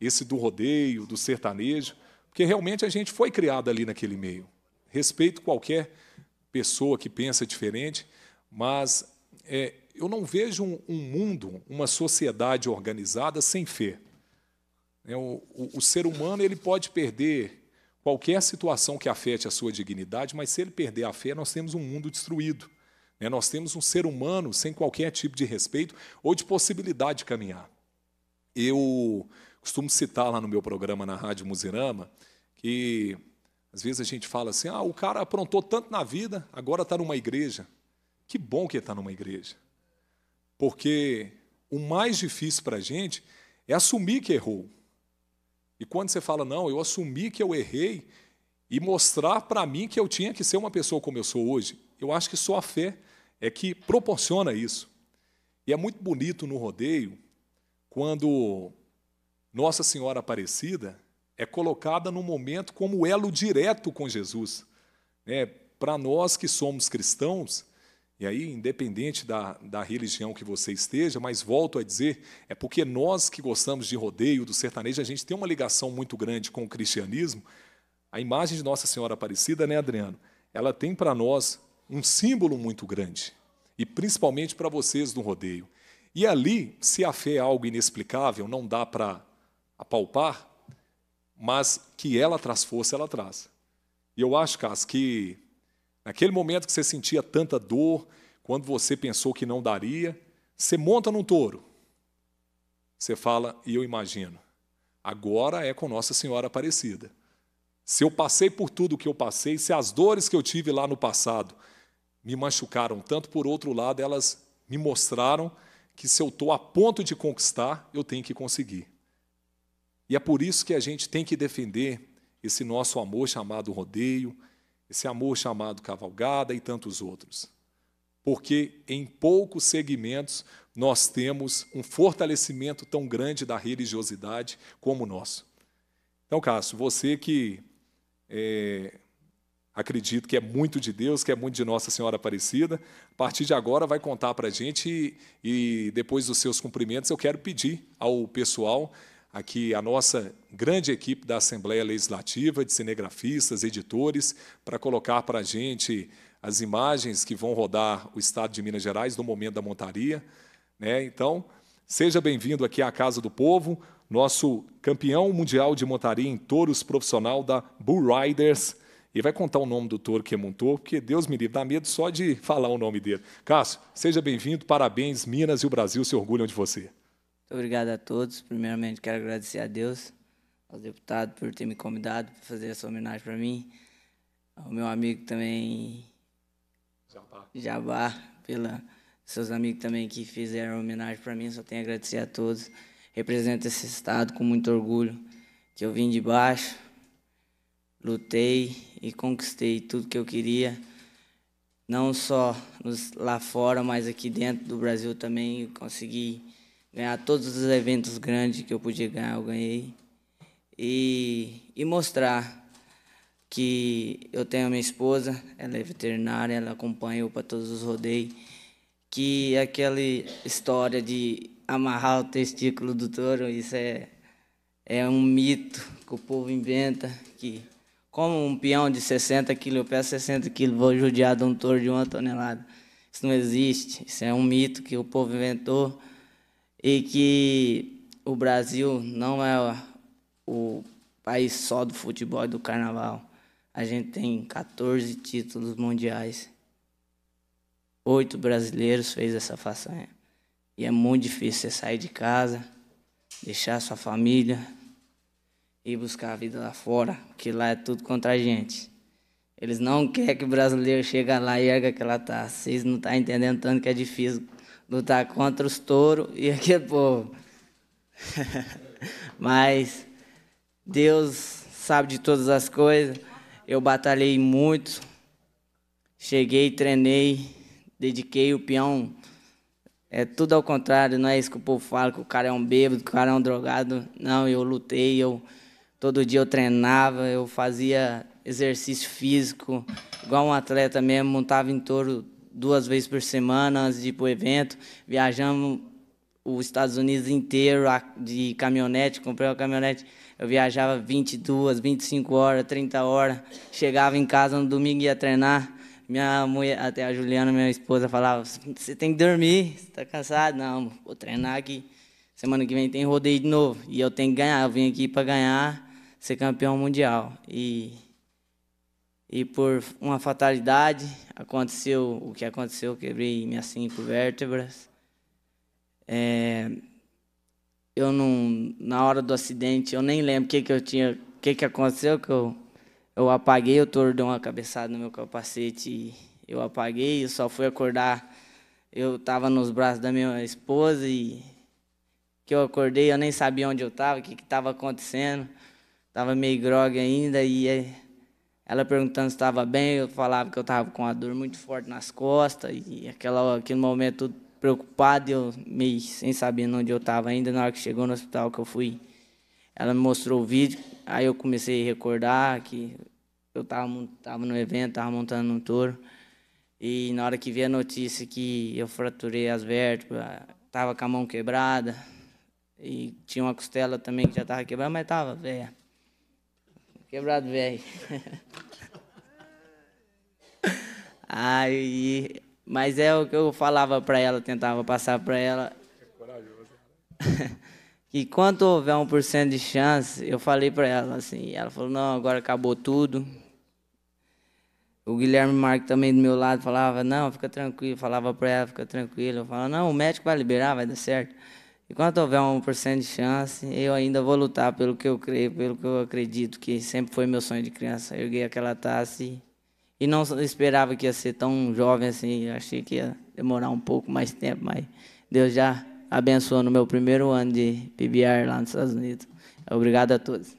esse do rodeio, do sertanejo, porque realmente a gente foi criado ali naquele meio. Respeito qualquer pessoa que pensa diferente, mas é, eu não vejo um, um, mundo, uma sociedade organizada sem fé. É, o, o, o ser humano ele pode perder qualquer situação que afete a sua dignidade, mas se ele perder a fé, nós temos um mundo destruído. Né? Nós temos um ser humano sem qualquer tipo de respeito ou de possibilidade de caminhar. Eu costumo citar lá no meu programa na Rádio Muzirama que às vezes a gente fala assim: ah, o cara aprontou tanto na vida, agora está numa igreja. Que bom que ele está numa igreja. Porque o mais difícil para a gente é assumir que errou. E quando você fala, não, eu assumi que eu errei e mostrar para mim que eu tinha que ser uma pessoa como eu sou hoje, eu acho que só a fé é que proporciona isso. E é muito bonito no rodeio quando Nossa Senhora Aparecida é colocada no momento como elo direto com Jesus. É, né? Para nós que somos cristãos, e aí, independente da, da religião que você esteja, mas volto a dizer, é porque nós que gostamos de rodeio, do sertanejo, a gente tem uma ligação muito grande com o cristianismo. A imagem de Nossa Senhora Aparecida, né, Adriano? Ela tem para nós um símbolo muito grande, e principalmente para vocês do rodeio. E ali, se a fé é algo inexplicável, não dá para apalpar, mas que ela traz força, ela traz. E eu acho, Cássio, que naquele momento que você sentia tanta dor, quando você pensou que não daria, você monta num touro. Você fala, e eu imagino, agora é com Nossa Senhora Aparecida. Se eu passei por tudo o que eu passei, se as dores que eu tive lá no passado me machucaram tanto, por outro lado, elas me mostraram que se eu estou a ponto de conquistar, eu tenho que conseguir. E é por isso que a gente tem que defender esse nosso amor chamado rodeio, esse amor chamado cavalgada e tantos outros. Porque em poucos segmentos nós temos um fortalecimento tão grande da religiosidade como o nosso. Então, Cássio, você que é, acredito que é muito de Deus, que é muito de Nossa Senhora Aparecida, a partir de agora vai contar para a gente e, e depois dos seus cumprimentos eu quero pedir ao pessoal aqui a nossa grande equipe da Assembleia Legislativa, de cinegrafistas, editores, para colocar para a gente as imagens que vão rodar o Estado de Minas Gerais no momento da montaria. Né? Então, seja bem-vindo aqui à Casa do Povo, nosso campeão mundial de montaria em touros profissional da Bull Riders. E vai contar o nome do touro que é montou, porque Deus me livre, dá medo só de falar o nome dele. Cássio, seja bem-vindo, parabéns, Minas e o Brasil se orgulham de você. Obrigado a todos. Primeiramente, quero agradecer a Deus, ao deputado, por ter me convidado para fazer essa homenagem para mim. Ao meu amigo também, Jabá, Jabá pela seus amigos também que fizeram homenagem para mim. Só tenho a agradecer a todos. Represento esse estado com muito orgulho, que eu vim de baixo, lutei e conquistei tudo que eu queria, não só lá fora, mas aqui dentro do Brasil também consegui ganhar todos os eventos grandes que eu podia ganhar, eu ganhei. E, e mostrar que eu tenho a minha esposa, ela é veterinária, ela acompanha eu para todos os rodeios, que aquela história de amarrar o testículo do touro, isso é, é um mito que o povo inventa, que como um peão de 60 quilos, eu peso 60 quilos, vou judiar de um touro de uma tonelada. Isso não existe, isso é um mito que o povo inventou e que o Brasil não é o país só do futebol e do carnaval. A gente tem 14 títulos mundiais. Oito brasileiros fez essa façanha. E é muito difícil você sair de casa, deixar sua família e buscar a vida lá fora, porque lá é tudo contra a gente. Eles não querem que o brasileiro chegue lá e erga aquela taça. Vocês não estão tá entendendo tanto que é difícil lutar contra os touros e aquele é povo. Mas Deus sabe de todas as coisas. Eu batalhei muito. Cheguei, treinei, dediquei o peão. É tudo ao contrário, não é isso que o povo fala, que o cara é um bêbado, que o cara é um drogado. Não, eu lutei, eu todo dia eu treinava, eu fazia exercício físico, igual um atleta mesmo, montava em touro duas vezes por semana antes de ir para o evento. Viajamos os Estados Unidos inteiro de caminhonete, comprei uma caminhonete. Eu viajava 22, 25 horas, 30 horas. Chegava em casa no domingo ia treinar. Minha mulher, até a Juliana, minha esposa, falava: Você tem que dormir, você tá cansado? Não, vou treinar aqui. Semana que vem tem rodeio de novo. E eu tenho que ganhar, eu vim aqui para ganhar, ser campeão mundial. E e por uma fatalidade aconteceu o que aconteceu, quebrei minhas cinco vértebras. É, eu não, na hora do acidente, eu nem lembro o que, que eu tinha, o que, que aconteceu, que eu, eu apaguei, o touro deu uma cabeçada no meu capacete e eu apaguei, eu só fui acordar, eu estava nos braços da minha esposa e que eu acordei, eu nem sabia onde eu estava, o que estava acontecendo, estava meio grogue ainda e é, ela perguntando se estava bem, eu falava que eu estava com uma dor muito forte nas costas, e aquela, aquele momento tudo preocupado, eu meio sem saber onde eu estava ainda, na hora que chegou no hospital que eu fui, ela me mostrou o vídeo, aí eu comecei a recordar que eu estava tava no evento, estava montando um touro, e na hora que vi a notícia que eu fraturei as vértebras, estava com a mão quebrada, e tinha uma costela também que já estava quebrada, mas estava velha. Quebrado velho. Aí, mas é o que eu falava para ela, tentava passar para ela. que quando houver 1% de chance, eu falei para ela assim, ela falou: "Não, agora acabou tudo". O Guilherme Marques também do meu lado falava: "Não, fica tranquilo", falava para ela: "Fica tranquilo". Eu falava: "Não, o médico vai liberar, vai dar certo". Enquanto houver 1% de chance, eu ainda vou lutar pelo que eu creio, pelo que eu acredito, que sempre foi meu sonho de criança. Eu erguei aquela taça e, e não esperava que ia ser tão jovem assim. Eu achei que ia demorar um pouco mais tempo, mas Deus já abençoou no meu primeiro ano de PBR lá nos Estados Unidos. Obrigado a todos.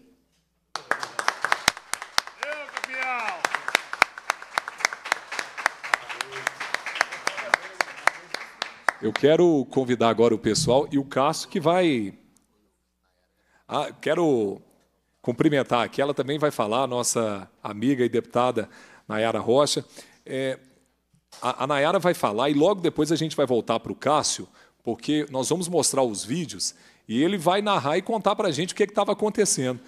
Eu quero convidar agora o pessoal e o Cássio que vai. Ah, quero cumprimentar aqui. Ela também vai falar, nossa amiga e deputada Nayara Rocha. É, a, a Nayara vai falar e logo depois a gente vai voltar para o Cássio, porque nós vamos mostrar os vídeos e ele vai narrar e contar para a gente o que é estava acontecendo.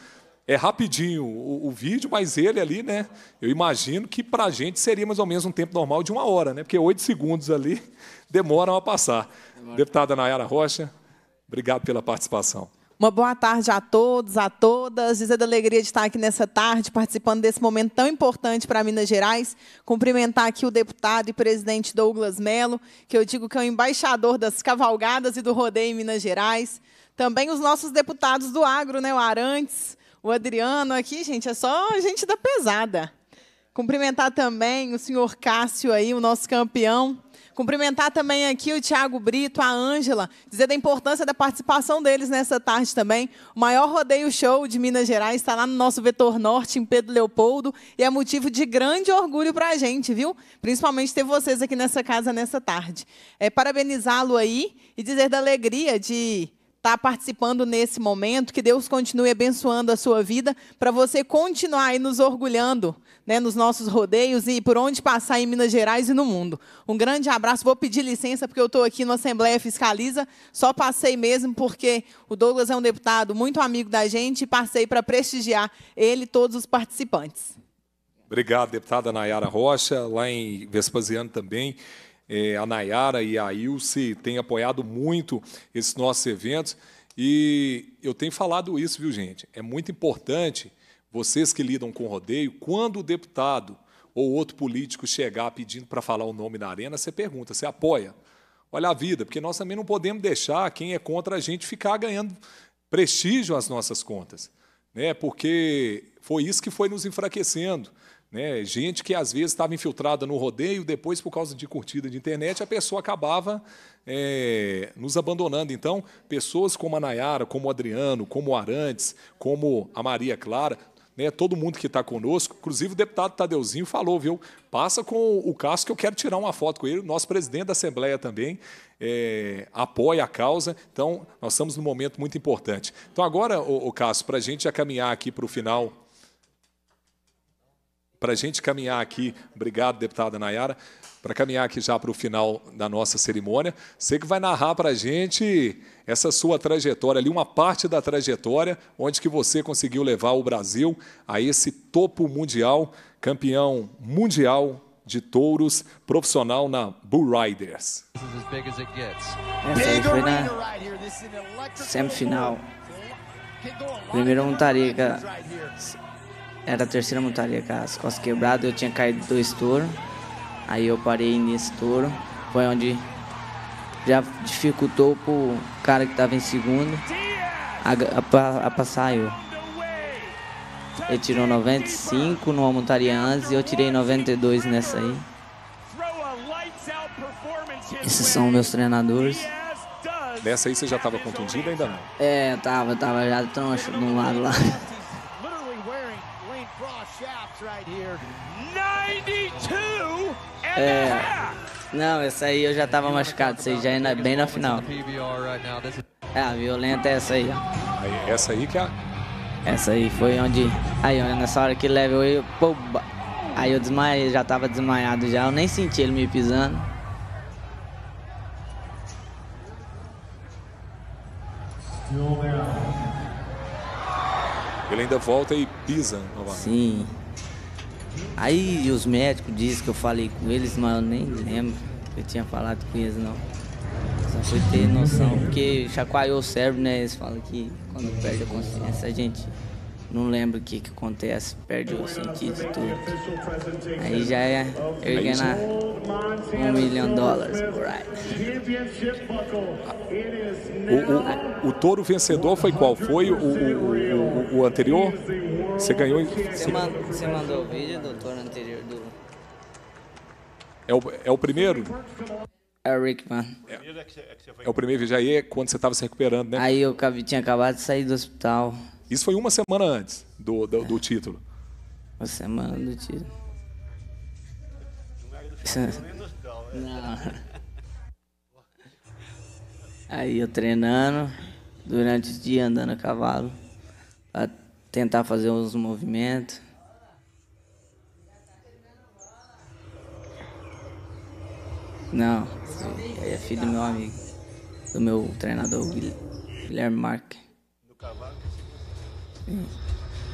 É rapidinho o, o vídeo, mas ele ali, né? Eu imagino que para a gente seria mais ou menos um tempo normal de uma hora, né? Porque oito segundos ali demoram a passar. Demora. Deputada Nayara Rocha, obrigado pela participação. Uma boa tarde a todos, a todas. Dizer da alegria de estar aqui nessa tarde, participando desse momento tão importante para Minas Gerais. Cumprimentar aqui o deputado e presidente Douglas Melo, que eu digo que é o embaixador das cavalgadas e do rodeio em Minas Gerais. Também os nossos deputados do agro, né, o Arantes, o Adriano aqui, gente, é só gente da pesada. Cumprimentar também o senhor Cássio aí, o nosso campeão. Cumprimentar também aqui o Tiago Brito, a Ângela, dizer da importância da participação deles nessa tarde também. O maior rodeio show de Minas Gerais está lá no nosso Vetor Norte, em Pedro Leopoldo, e é motivo de grande orgulho para a gente, viu? Principalmente ter vocês aqui nessa casa nessa tarde. É, Parabenizá-lo aí e dizer da alegria de está participando nesse momento, que Deus continue abençoando a sua vida, para você continuar aí nos orgulhando né, nos nossos rodeios e por onde passar em Minas Gerais e no mundo. Um grande abraço, vou pedir licença porque eu estou aqui na Assembleia Fiscaliza, só passei mesmo porque o Douglas é um deputado muito amigo da gente e passei para prestigiar ele e todos os participantes. Obrigado, deputada Nayara Rocha, lá em Vespasiano também é, a Nayara e a Ilse têm apoiado muito esses nossos eventos. E eu tenho falado isso, viu, gente? É muito importante vocês que lidam com rodeio, quando o deputado ou outro político chegar pedindo para falar o nome na arena, você pergunta, você apoia. Olha a vida, porque nós também não podemos deixar quem é contra a gente ficar ganhando prestígio às nossas contas, né? Porque foi isso que foi nos enfraquecendo. Né? Gente que às vezes estava infiltrada no rodeio, depois, por causa de curtida de internet, a pessoa acabava é, nos abandonando. Então, pessoas como a Nayara, como o Adriano, como o Arantes, como a Maria Clara, né, todo mundo que está conosco, inclusive o deputado Tadeuzinho falou, viu? Passa com o Cássio que eu quero tirar uma foto com ele, nosso presidente da Assembleia também é, apoia a causa, então nós estamos num momento muito importante. Então agora, o Cássio, para a gente já caminhar aqui para o final para a gente caminhar aqui, obrigado, deputada Nayara, para caminhar aqui já para o final da nossa cerimônia. Você que vai narrar para a gente essa sua trajetória ali, uma parte da trajetória, onde que você conseguiu levar o Brasil a esse topo mundial, campeão mundial de touros, profissional na Bull Riders. Essa aí foi na semifinal. Primeira tá montaria era a terceira montaria com as costas quebradas, eu tinha caído do estouro. Aí eu parei nesse estouro, foi onde já dificultou pro cara que tava em segundo a, a, a passar eu. Ele tirou 95 numa montaria antes e eu tirei 92 nessa aí. Esses são meus treinadores. Nessa aí você já tava contundido ainda não? É, eu tava, eu tava já troncho de um lado lá. É. Não, essa aí eu já tava machucado, isso já é bem na final. É, a violenta é essa aí, ó. Essa aí que é. Essa aí foi onde. Aí, olha, nessa hora que level eu. Pô, aí eu desmaiei, já tava desmaiado já, eu nem senti ele me pisando. Ele ainda volta e pisa novamente. Sim. Aí os médicos dizem que eu falei com eles, mas eu nem lembro que eu tinha falado com eles, não. Só fui ter noção, porque chacoalhou o cérebro, né? Eles falam que quando perde a consciência a gente não lembro o que que acontece, perde o sentido e tudo. Aí já é erguendo um milhão de dólares, O, o, o, touro vencedor foi qual? Foi o, o, o anterior? Você ganhou? Você, mandou, você mandou o vídeo do touro anterior do... É o, é o primeiro? É o Rickman. É, é o primeiro já Aí é quando você estava se recuperando, né? Aí eu tinha acabado de sair do hospital. Isso foi uma semana antes do, do, do título. Uma semana do título. Não. Aí eu treinando, durante o dia andando a cavalo, pra tentar fazer uns movimentos. Não, aí é filho do meu amigo, do meu treinador Guilherme Marque. cavalo?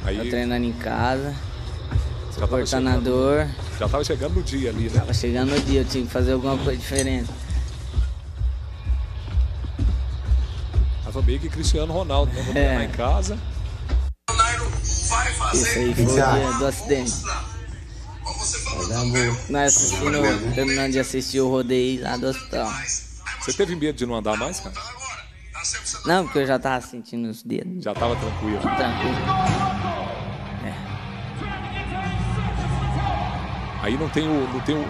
Aí... Tô tá treinando em casa. Já tava dor. Chegando, já tava chegando no dia ali, né? Tava chegando no dia, eu tinha que fazer alguma coisa diferente. Tava meio que Cristiano Ronaldo, né? Vamos é. em casa. Isso aí foi do, do acidente. Nós assistindo, terminando de assistir o rodeio lá do hospital. Você teve medo de não andar mais, cara? Não, porque eu já tava sentindo os dedos. Já tava tranquilo. Tranquilo. É. Aí não tem o. Não tem o...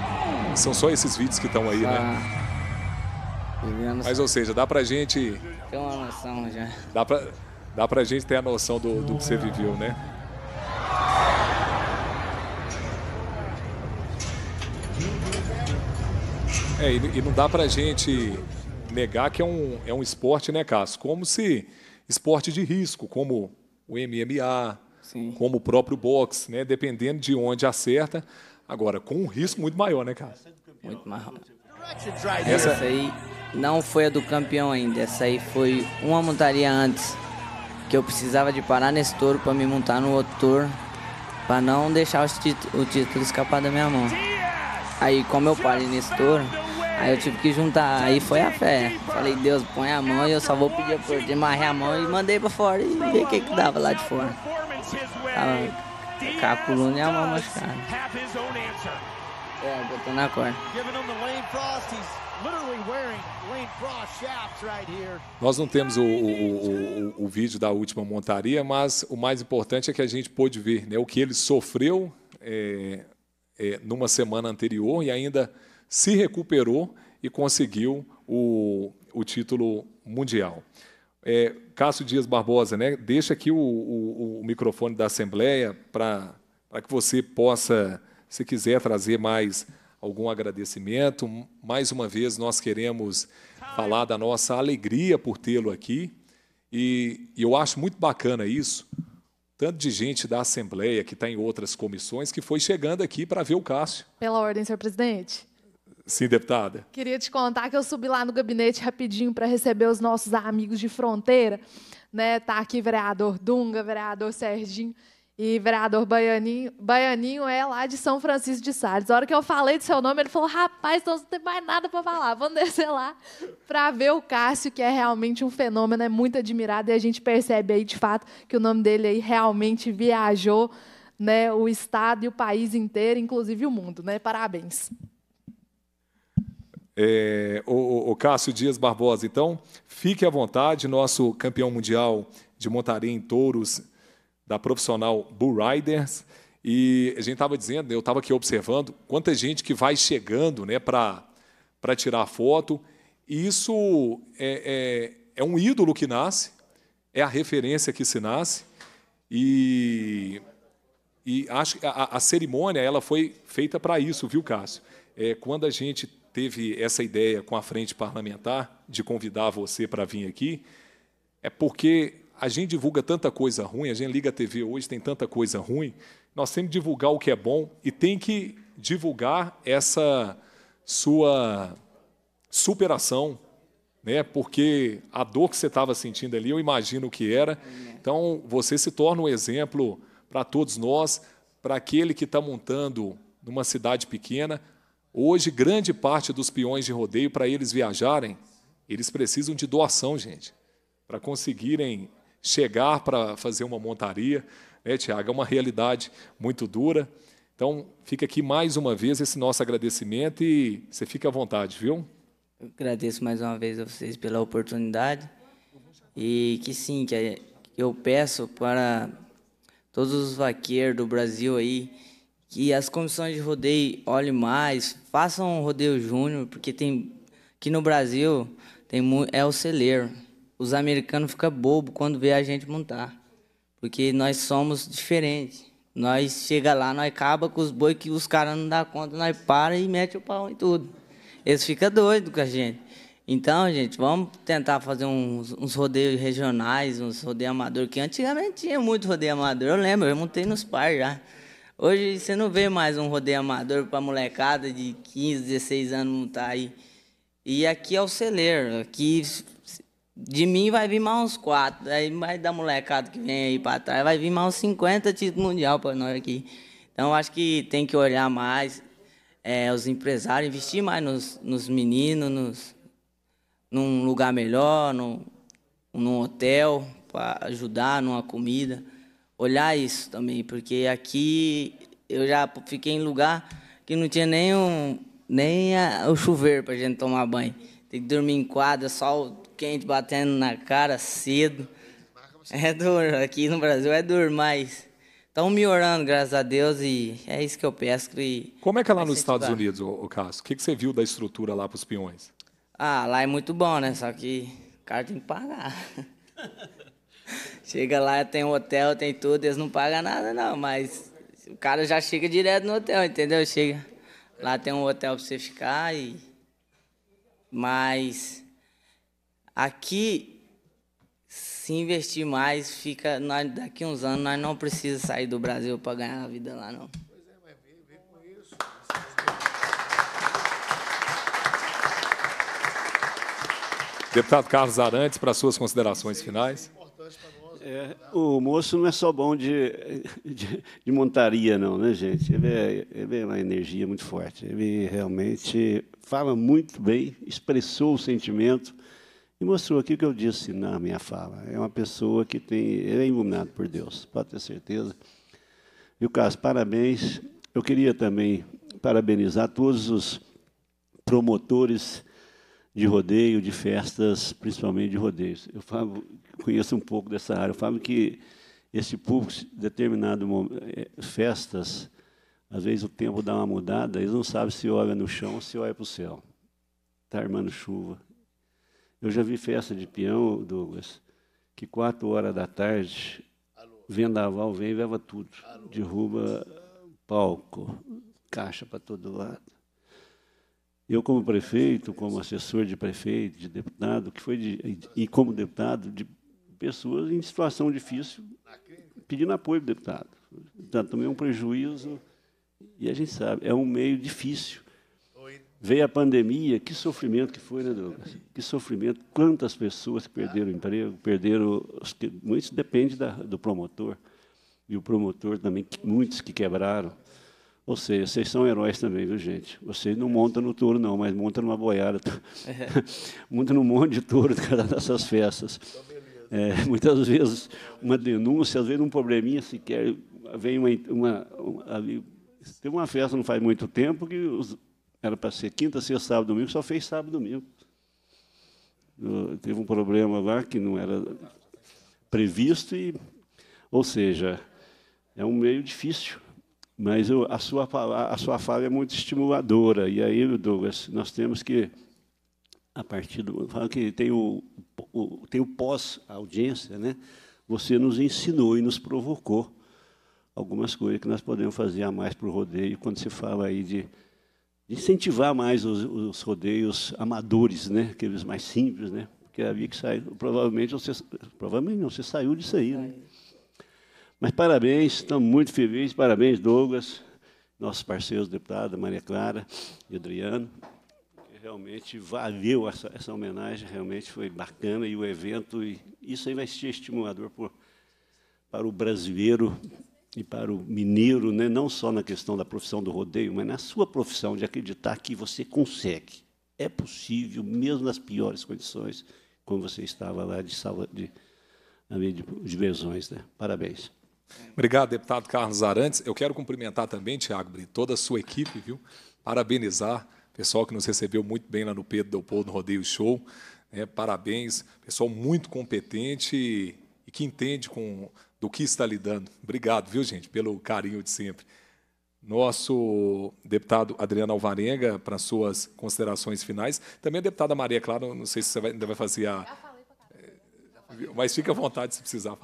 São só esses vídeos que estão aí, né? só... né? Mas ou seja, dá pra gente. Tem uma noção já. Dá pra, dá pra gente ter a noção do, do que você viveu, né? É, e, e não dá pra gente negar que é um, é um esporte, né, Cássio? Como se esporte de risco, como o MMA, Sim. como o próprio boxe, né? Dependendo de onde acerta. Agora, com um risco muito maior, né, Cássio? Muito maior. Essa... essa aí não foi a do campeão ainda. Essa aí foi uma montaria antes. Que eu precisava de parar nesse touro para me montar no outro touro. para não deixar o título, o título escapar da minha mão. Aí, como eu parei nesse touro, Aí eu tive que juntar, aí foi a fé. Falei, Deus, põe a mão e eu só vou pedir por ti, amarrei a mão e mandei pra fora e ver o que, que dava lá de fora. Tava com a coluna e a mão machucada. É, botou na corda. Nós não temos o, o, o, o, vídeo da última montaria, mas o mais importante é que a gente pôde ver né, o que ele sofreu é, é, numa semana anterior e ainda se recuperou e conseguiu o, o título mundial. É, Cássio Dias Barbosa, né, deixa aqui o, o, o microfone da Assembleia para que você possa, se quiser, trazer mais algum agradecimento. Mais uma vez, nós queremos falar da nossa alegria por tê-lo aqui. E, e, eu acho muito bacana isso, tanto de gente da Assembleia que está em outras comissões que foi chegando aqui para ver o Cássio. Pela ordem, senhor presidente. Sim, deputada. Queria te contar que eu subi lá no gabinete rapidinho para receber os nossos amigos de fronteira. Né? Tá aqui vereador Dunga, vereador Serginho e vereador Baianinho. Baianinho é lá de São Francisco de Sales. A hora que eu falei do seu nome, ele falou: rapaz, então não tem mais nada para falar. Vamos descer lá para ver o Cássio, que é realmente um fenômeno, é muito admirado. E a gente percebe aí, de fato, que o nome dele aí realmente viajou né, o Estado e o país inteiro, inclusive o mundo. Né? Parabéns é, o, o, Cássio Dias Barbosa. Então, fique à vontade, nosso campeão mundial de montaria em touros da profissional Bull Riders. E a gente estava dizendo, eu estava aqui observando, quanta gente que vai chegando né, para tirar foto. E isso é, é, é um ídolo que nasce, é a referência que se nasce. E, e acho que a, a, cerimônia ela foi feita para isso, viu, Cássio? É, quando a gente teve essa ideia com a frente parlamentar de convidar você para vir aqui, é porque a gente divulga tanta coisa ruim, a gente liga a TV hoje, tem tanta coisa ruim, nós temos que divulgar o que é bom e tem que divulgar essa sua superação, né? Porque a dor que você estava sentindo ali, eu imagino que era. É. Então, você se torna um exemplo para todos nós, para aquele que está montando numa cidade pequena, Hoje, grande parte dos peões de rodeio, para eles viajarem, eles precisam de doação, gente, para conseguirem chegar para fazer uma montaria. Né, Tiago? É uma realidade muito dura. Então, fica aqui mais uma vez esse nosso agradecimento e você fica à vontade, viu? Eu agradeço mais uma vez a vocês pela oportunidade e que sim, que eu peço para todos os vaqueiros do Brasil aí que as comissões de rodeio olhem mais, façam um rodeio júnior, porque tem que no Brasil tem é o celeiro. Os americanos ficam bobo quando vê a gente montar, porque nós somos diferentes. Nós chega lá, nós acaba com os boi que os caras não dá conta, nós para e mete o pau em tudo. Eles ficam doidos com a gente. Então, gente, vamos tentar fazer uns, uns rodeios regionais, uns rodeios amador, que antigamente tinha muito rodeio amador. Eu lembro, eu montei nos par já. Hoje você não vê mais um rodeio amador para molecada de 15, 16 anos não tá aí. E aqui é o celeiro. Aqui de mim vai vir mais uns 4. Aí mais da molecada que vem aí para trás, vai vir mais uns 50 títulos mundial para nós aqui. Então acho que tem que olhar mais é, os empresários, investir mais nos, nos meninos, nos, num lugar melhor, num hotel para ajudar, numa comida olhar isso também, porque aqui eu já fiquei em lugar que não tinha nem, um, nem a, o chuveiro para gente tomar banho. Tem que dormir em quadra, sol quente batendo na cara cedo. É duro, aqui no Brasil é duro, mas estão melhorando, graças a Deus, e é isso que eu peço. e Como é que é lá nos Estados Unidos, o Cássio? O que, que você viu da estrutura lá para os peões? Ah, lá é muito bom, né? Só que o cara tem que pagar. Chega lá, tem hotel, tem tudo, eles não pagam nada não, mas o cara já chega direto no hotel, entendeu? Chega. Lá tem um hotel pra você ficar e. Mas aqui se investir mais, fica. Nós, daqui uns anos nós não precisamos sair do Brasil para ganhar a vida lá não. Pois é, mas vem, vem com isso. Deputado Carlos Arantes, para suas considerações finais. É, o moço não é só bom de, de, de montaria, não, né, gente? Ele é, ele é uma energia muito forte. Ele realmente fala muito bem, expressou o sentimento e mostrou aqui o que eu disse na minha fala. É uma pessoa que tem, ele é iluminado por Deus, pode ter certeza. E o Carlos, parabéns. Eu queria também parabenizar todos os promotores de rodeio, de festas, principalmente de rodeios. Eu falo conheço um pouco dessa área. Eu falo que esse público, determinado momento, eh, festas, às vezes o tempo dá uma mudada, eles não sabem se olha no chão ou se olha para o céu. Está armando chuva. Eu já vi festa de peão, Douglas, que quatro horas da tarde, vendaval vem e leva tudo. Derruba palco, caixa para todo lado. Eu, como prefeito, como assessor de prefeito, de deputado, que foi de, e como deputado, de pessoas em situação difícil pedindo apoio do deputado. Então, também é um prejuízo, e a gente sabe, é um meio difícil. Veio a pandemia, que sofrimento que foi, né, Douglas? Que sofrimento, quantas pessoas perderam o emprego, perderam, muitos depende da, do promotor, e o promotor também, muitos que quebraram. Ou seja, vocês são heróis também, viu, gente? Vocês não montam no touro, não, mas montam numa boiada. É. montam num monte de touro cada dessas festas. É, muitas vezes uma denúncia, às vezes um probleminha sequer, vem uma, uma, uma teve uma festa não faz muito tempo que era para ser quinta, sexta, sábado, domingo, só fez sábado, domingo. teve um problema lá que não era previsto e, ou seja, é um meio difícil. Mas eu, a sua a sua fala é muito estimuladora e aí, Douglas, nós temos que a partir do. Falo que tem o, o tem o pós-audiência, né? Você nos ensinou e nos provocou algumas coisas que nós podemos fazer a mais para o rodeio, quando se fala aí de, de incentivar mais os, os, rodeios amadores, né? aqueles mais simples, né? porque havia é que sair, provavelmente você, provavelmente não, você saiu disso aí. Né? Mas parabéns, estamos muito felizes, parabéns Douglas, nossos parceiros deputada Maria Clara e Adriano realmente valeu essa, essa homenagem, realmente foi bacana e o evento, e isso aí vai ser estimulador por, para o brasileiro e para o mineiro, né, não só na questão da profissão do rodeio, mas na sua profissão, de acreditar que você consegue. É possível, mesmo nas piores condições, como você estava lá de sala de, de lesões. Né? Parabéns. Obrigado, deputado Carlos Arantes. Eu quero cumprimentar também, Tiago Brito, toda a sua equipe, viu? Parabenizar pessoal que nos recebeu muito bem lá no Pedro Del Polo, no Rodeio Show. Né? parabéns, pessoal muito competente e, e que entende com, do que está lidando. Obrigado, viu, gente, pelo carinho de sempre. Nosso deputado Adriano Alvarenga, para suas considerações finais. Também a deputada Maria Clara, não sei se você vai, ainda vai fazer a. É, mas fique à vontade se precisar.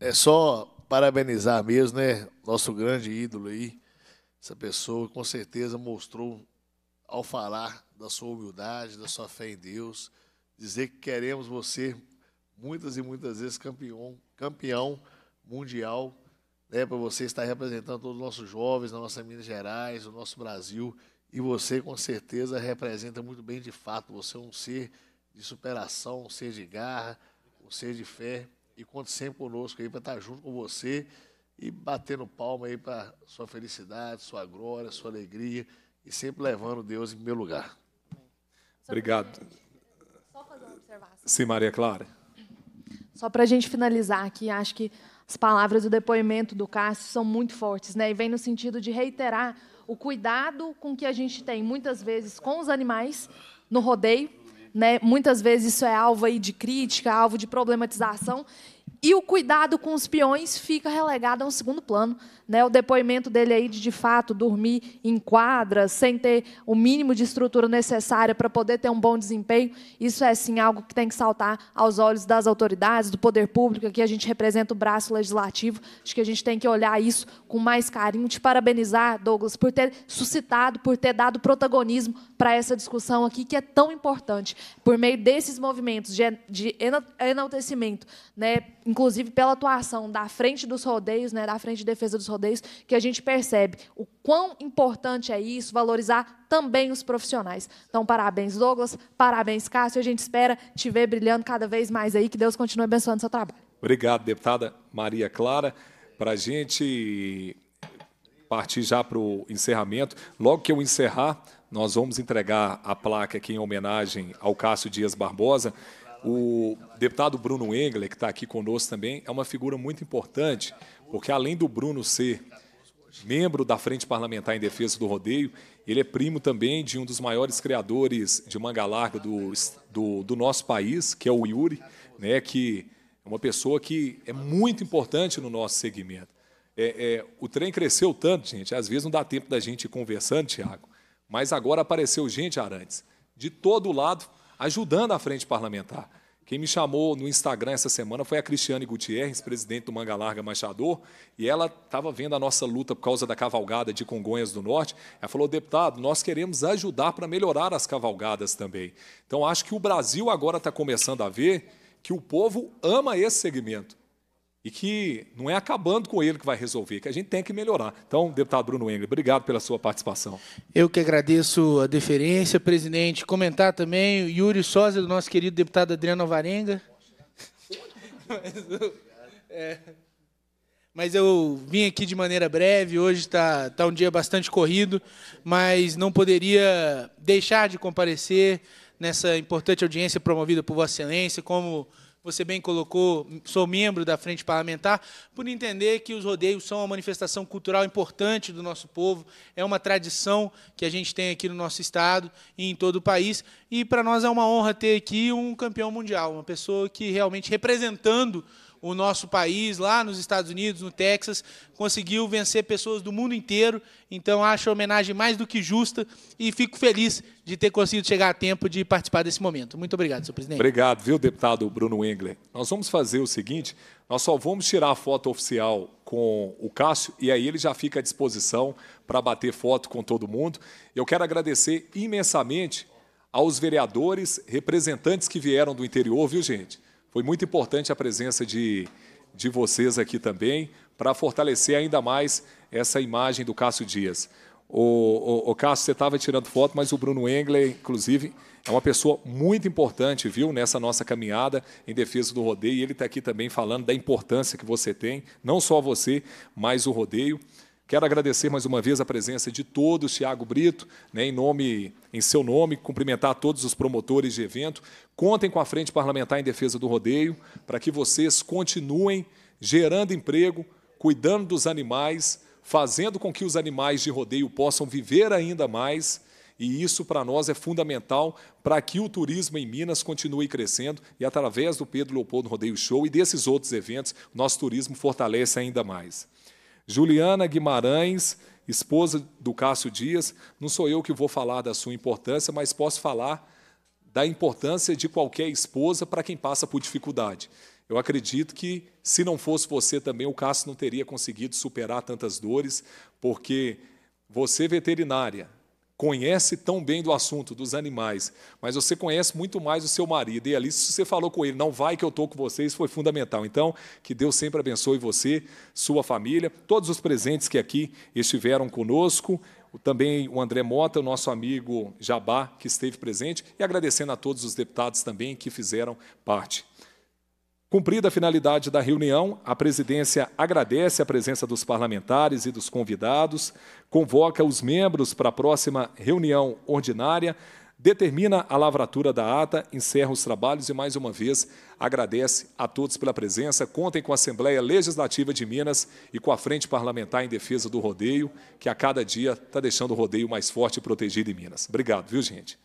É só parabenizar mesmo, né? Nosso grande ídolo aí, essa pessoa com certeza mostrou, ao falar da sua humildade, da sua fé em Deus, dizer que queremos você muitas e muitas vezes campeão, campeão mundial, né, para você estar representando todos os nossos jovens, na nossa Minas Gerais, o nosso Brasil, e você com certeza representa muito bem de fato. Você é um ser de superação, um ser de garra, um ser de fé, e conte sempre conosco aí para estar junto com você e batendo palma aí para sua felicidade, sua glória, sua alegria e sempre levando Deus em meu lugar. Obrigado. Só fazer uma observação. Sim, Maria Clara. Só para a gente finalizar aqui, acho que as palavras do depoimento do Cássio são muito fortes, né? E vem no sentido de reiterar o cuidado com que a gente tem muitas vezes com os animais no rodeio, né? Muitas vezes isso é alvo aí de crítica, alvo de problematização, e o cuidado com os peões fica relegado a um segundo plano. Né? O depoimento dele aí de, de fato, dormir em quadra, sem ter o mínimo de estrutura necessária para poder ter um bom desempenho, isso é, sim, algo que tem que saltar aos olhos das autoridades, do poder público. Aqui a gente representa o braço legislativo. Acho que a gente tem que olhar isso com mais carinho. Te parabenizar, Douglas, por ter suscitado, por ter dado protagonismo para essa discussão aqui, que é tão importante. Por meio desses movimentos de, de enaltecimento, né, inclusive pela atuação da frente dos rodeios, né, da frente de defesa dos rodeios, que a gente percebe o quão importante é isso, valorizar também os profissionais. Então, parabéns, Douglas, parabéns, Cássio. A gente espera te ver brilhando cada vez mais aí, que Deus continue abençoando seu trabalho. Obrigado, deputada Maria Clara. Para a gente partir já para o encerramento, logo que eu encerrar, nós vamos entregar a placa aqui em homenagem ao Cássio Dias Barbosa. O deputado Bruno Engler, que está aqui conosco também, é uma figura muito importante, porque além do Bruno ser membro da Frente Parlamentar em Defesa do Rodeio, ele é primo também de um dos maiores criadores de manga larga do, do, do nosso país, que é o Yuri, né, que é uma pessoa que é muito importante no nosso segmento. É, é, o trem cresceu tanto, gente, às vezes não dá tempo da gente ir conversando, Tiago, mas agora apareceu gente, Arantes, de todo lado, ajudando a Frente Parlamentar. Quem me chamou no Instagram essa semana foi a Cristiane Gutierrez, presidente do Manga Larga Machador, e ela estava vendo a nossa luta por causa da cavalgada de Congonhas do Norte. Ela falou: deputado, nós queremos ajudar para melhorar as cavalgadas também. Então, acho que o Brasil agora está começando a ver que o povo ama esse segmento e que não é acabando com ele que vai resolver, que a gente tem que melhorar. Então, deputado Bruno Engler, obrigado pela sua participação. Eu que agradeço a deferência, presidente. Comentar também o Yuri Sosa, do nosso querido deputado Adriano Alvarenga. Mas, é. mas eu vim aqui de maneira breve, hoje está tá um dia bastante corrido, mas não poderia deixar de comparecer nessa importante audiência promovida por Vossa Excelência, como você bem colocou, sou membro da Frente Parlamentar, por entender que os rodeios são uma manifestação cultural importante do nosso povo, é uma tradição que a gente tem aqui no nosso estado e em todo o país, e para nós é uma honra ter aqui um campeão mundial, uma pessoa que realmente representando o nosso país, lá nos Estados Unidos, no Texas, conseguiu vencer pessoas do mundo inteiro. Então, acho a homenagem mais do que justa e fico feliz de ter conseguido chegar a tempo de participar desse momento. Muito obrigado, senhor presidente. Obrigado, viu, deputado Bruno Engler. Nós vamos fazer o seguinte: nós só vamos tirar a foto oficial com o Cássio e aí ele já fica à disposição para bater foto com todo mundo. Eu quero agradecer imensamente aos vereadores, representantes que vieram do interior, viu, gente? Foi muito importante a presença de, de vocês aqui também para fortalecer ainda mais essa imagem do Cássio Dias. O, o, o Cássio, você estava tirando foto, mas o Bruno Engler, inclusive, é uma pessoa muito importante, viu, nessa nossa caminhada em defesa do rodeio. E ele está aqui também falando da importância que você tem, não só você, mas o rodeio. Quero agradecer mais uma vez a presença de todos, Tiago Brito, né, em nome, em seu nome, cumprimentar todos os promotores de evento. Contem com a Frente Parlamentar em Defesa do Rodeio para que vocês continuem gerando emprego, cuidando dos animais, fazendo com que os animais de rodeio possam viver ainda mais. E isso para nós é fundamental para que o turismo em Minas continue crescendo e através do Pedro Leopoldo Rodeio Show e desses outros eventos, nosso turismo fortalece ainda mais. Juliana Guimarães, esposa do Cássio Dias, não sou eu que vou falar da sua importância, mas posso falar da importância de qualquer esposa para quem passa por dificuldade. Eu acredito que, se não fosse você também, o Cássio não teria conseguido superar tantas dores, porque você, é veterinária, conhece tão bem do assunto dos animais, mas você conhece muito mais o seu marido. E ali, se você falou com ele, não vai que eu estou com vocês, foi fundamental. Então, que Deus sempre abençoe você, sua família, todos os presentes que aqui estiveram conosco. Também o André Mota, o nosso amigo Jabá, que esteve presente, e agradecendo a todos os deputados também que fizeram parte. Cumprida a finalidade da reunião, a presidência agradece a presença dos parlamentares e dos convidados, convoca os membros para a próxima reunião ordinária, determina a lavratura da ata, encerra os trabalhos e, mais uma vez, agradece a todos pela presença. Contem com a Assembleia Legislativa de Minas e com a Frente Parlamentar em Defesa do Rodeio, que a cada dia está deixando o rodeio mais forte e protegido em Minas. Obrigado, viu, gente?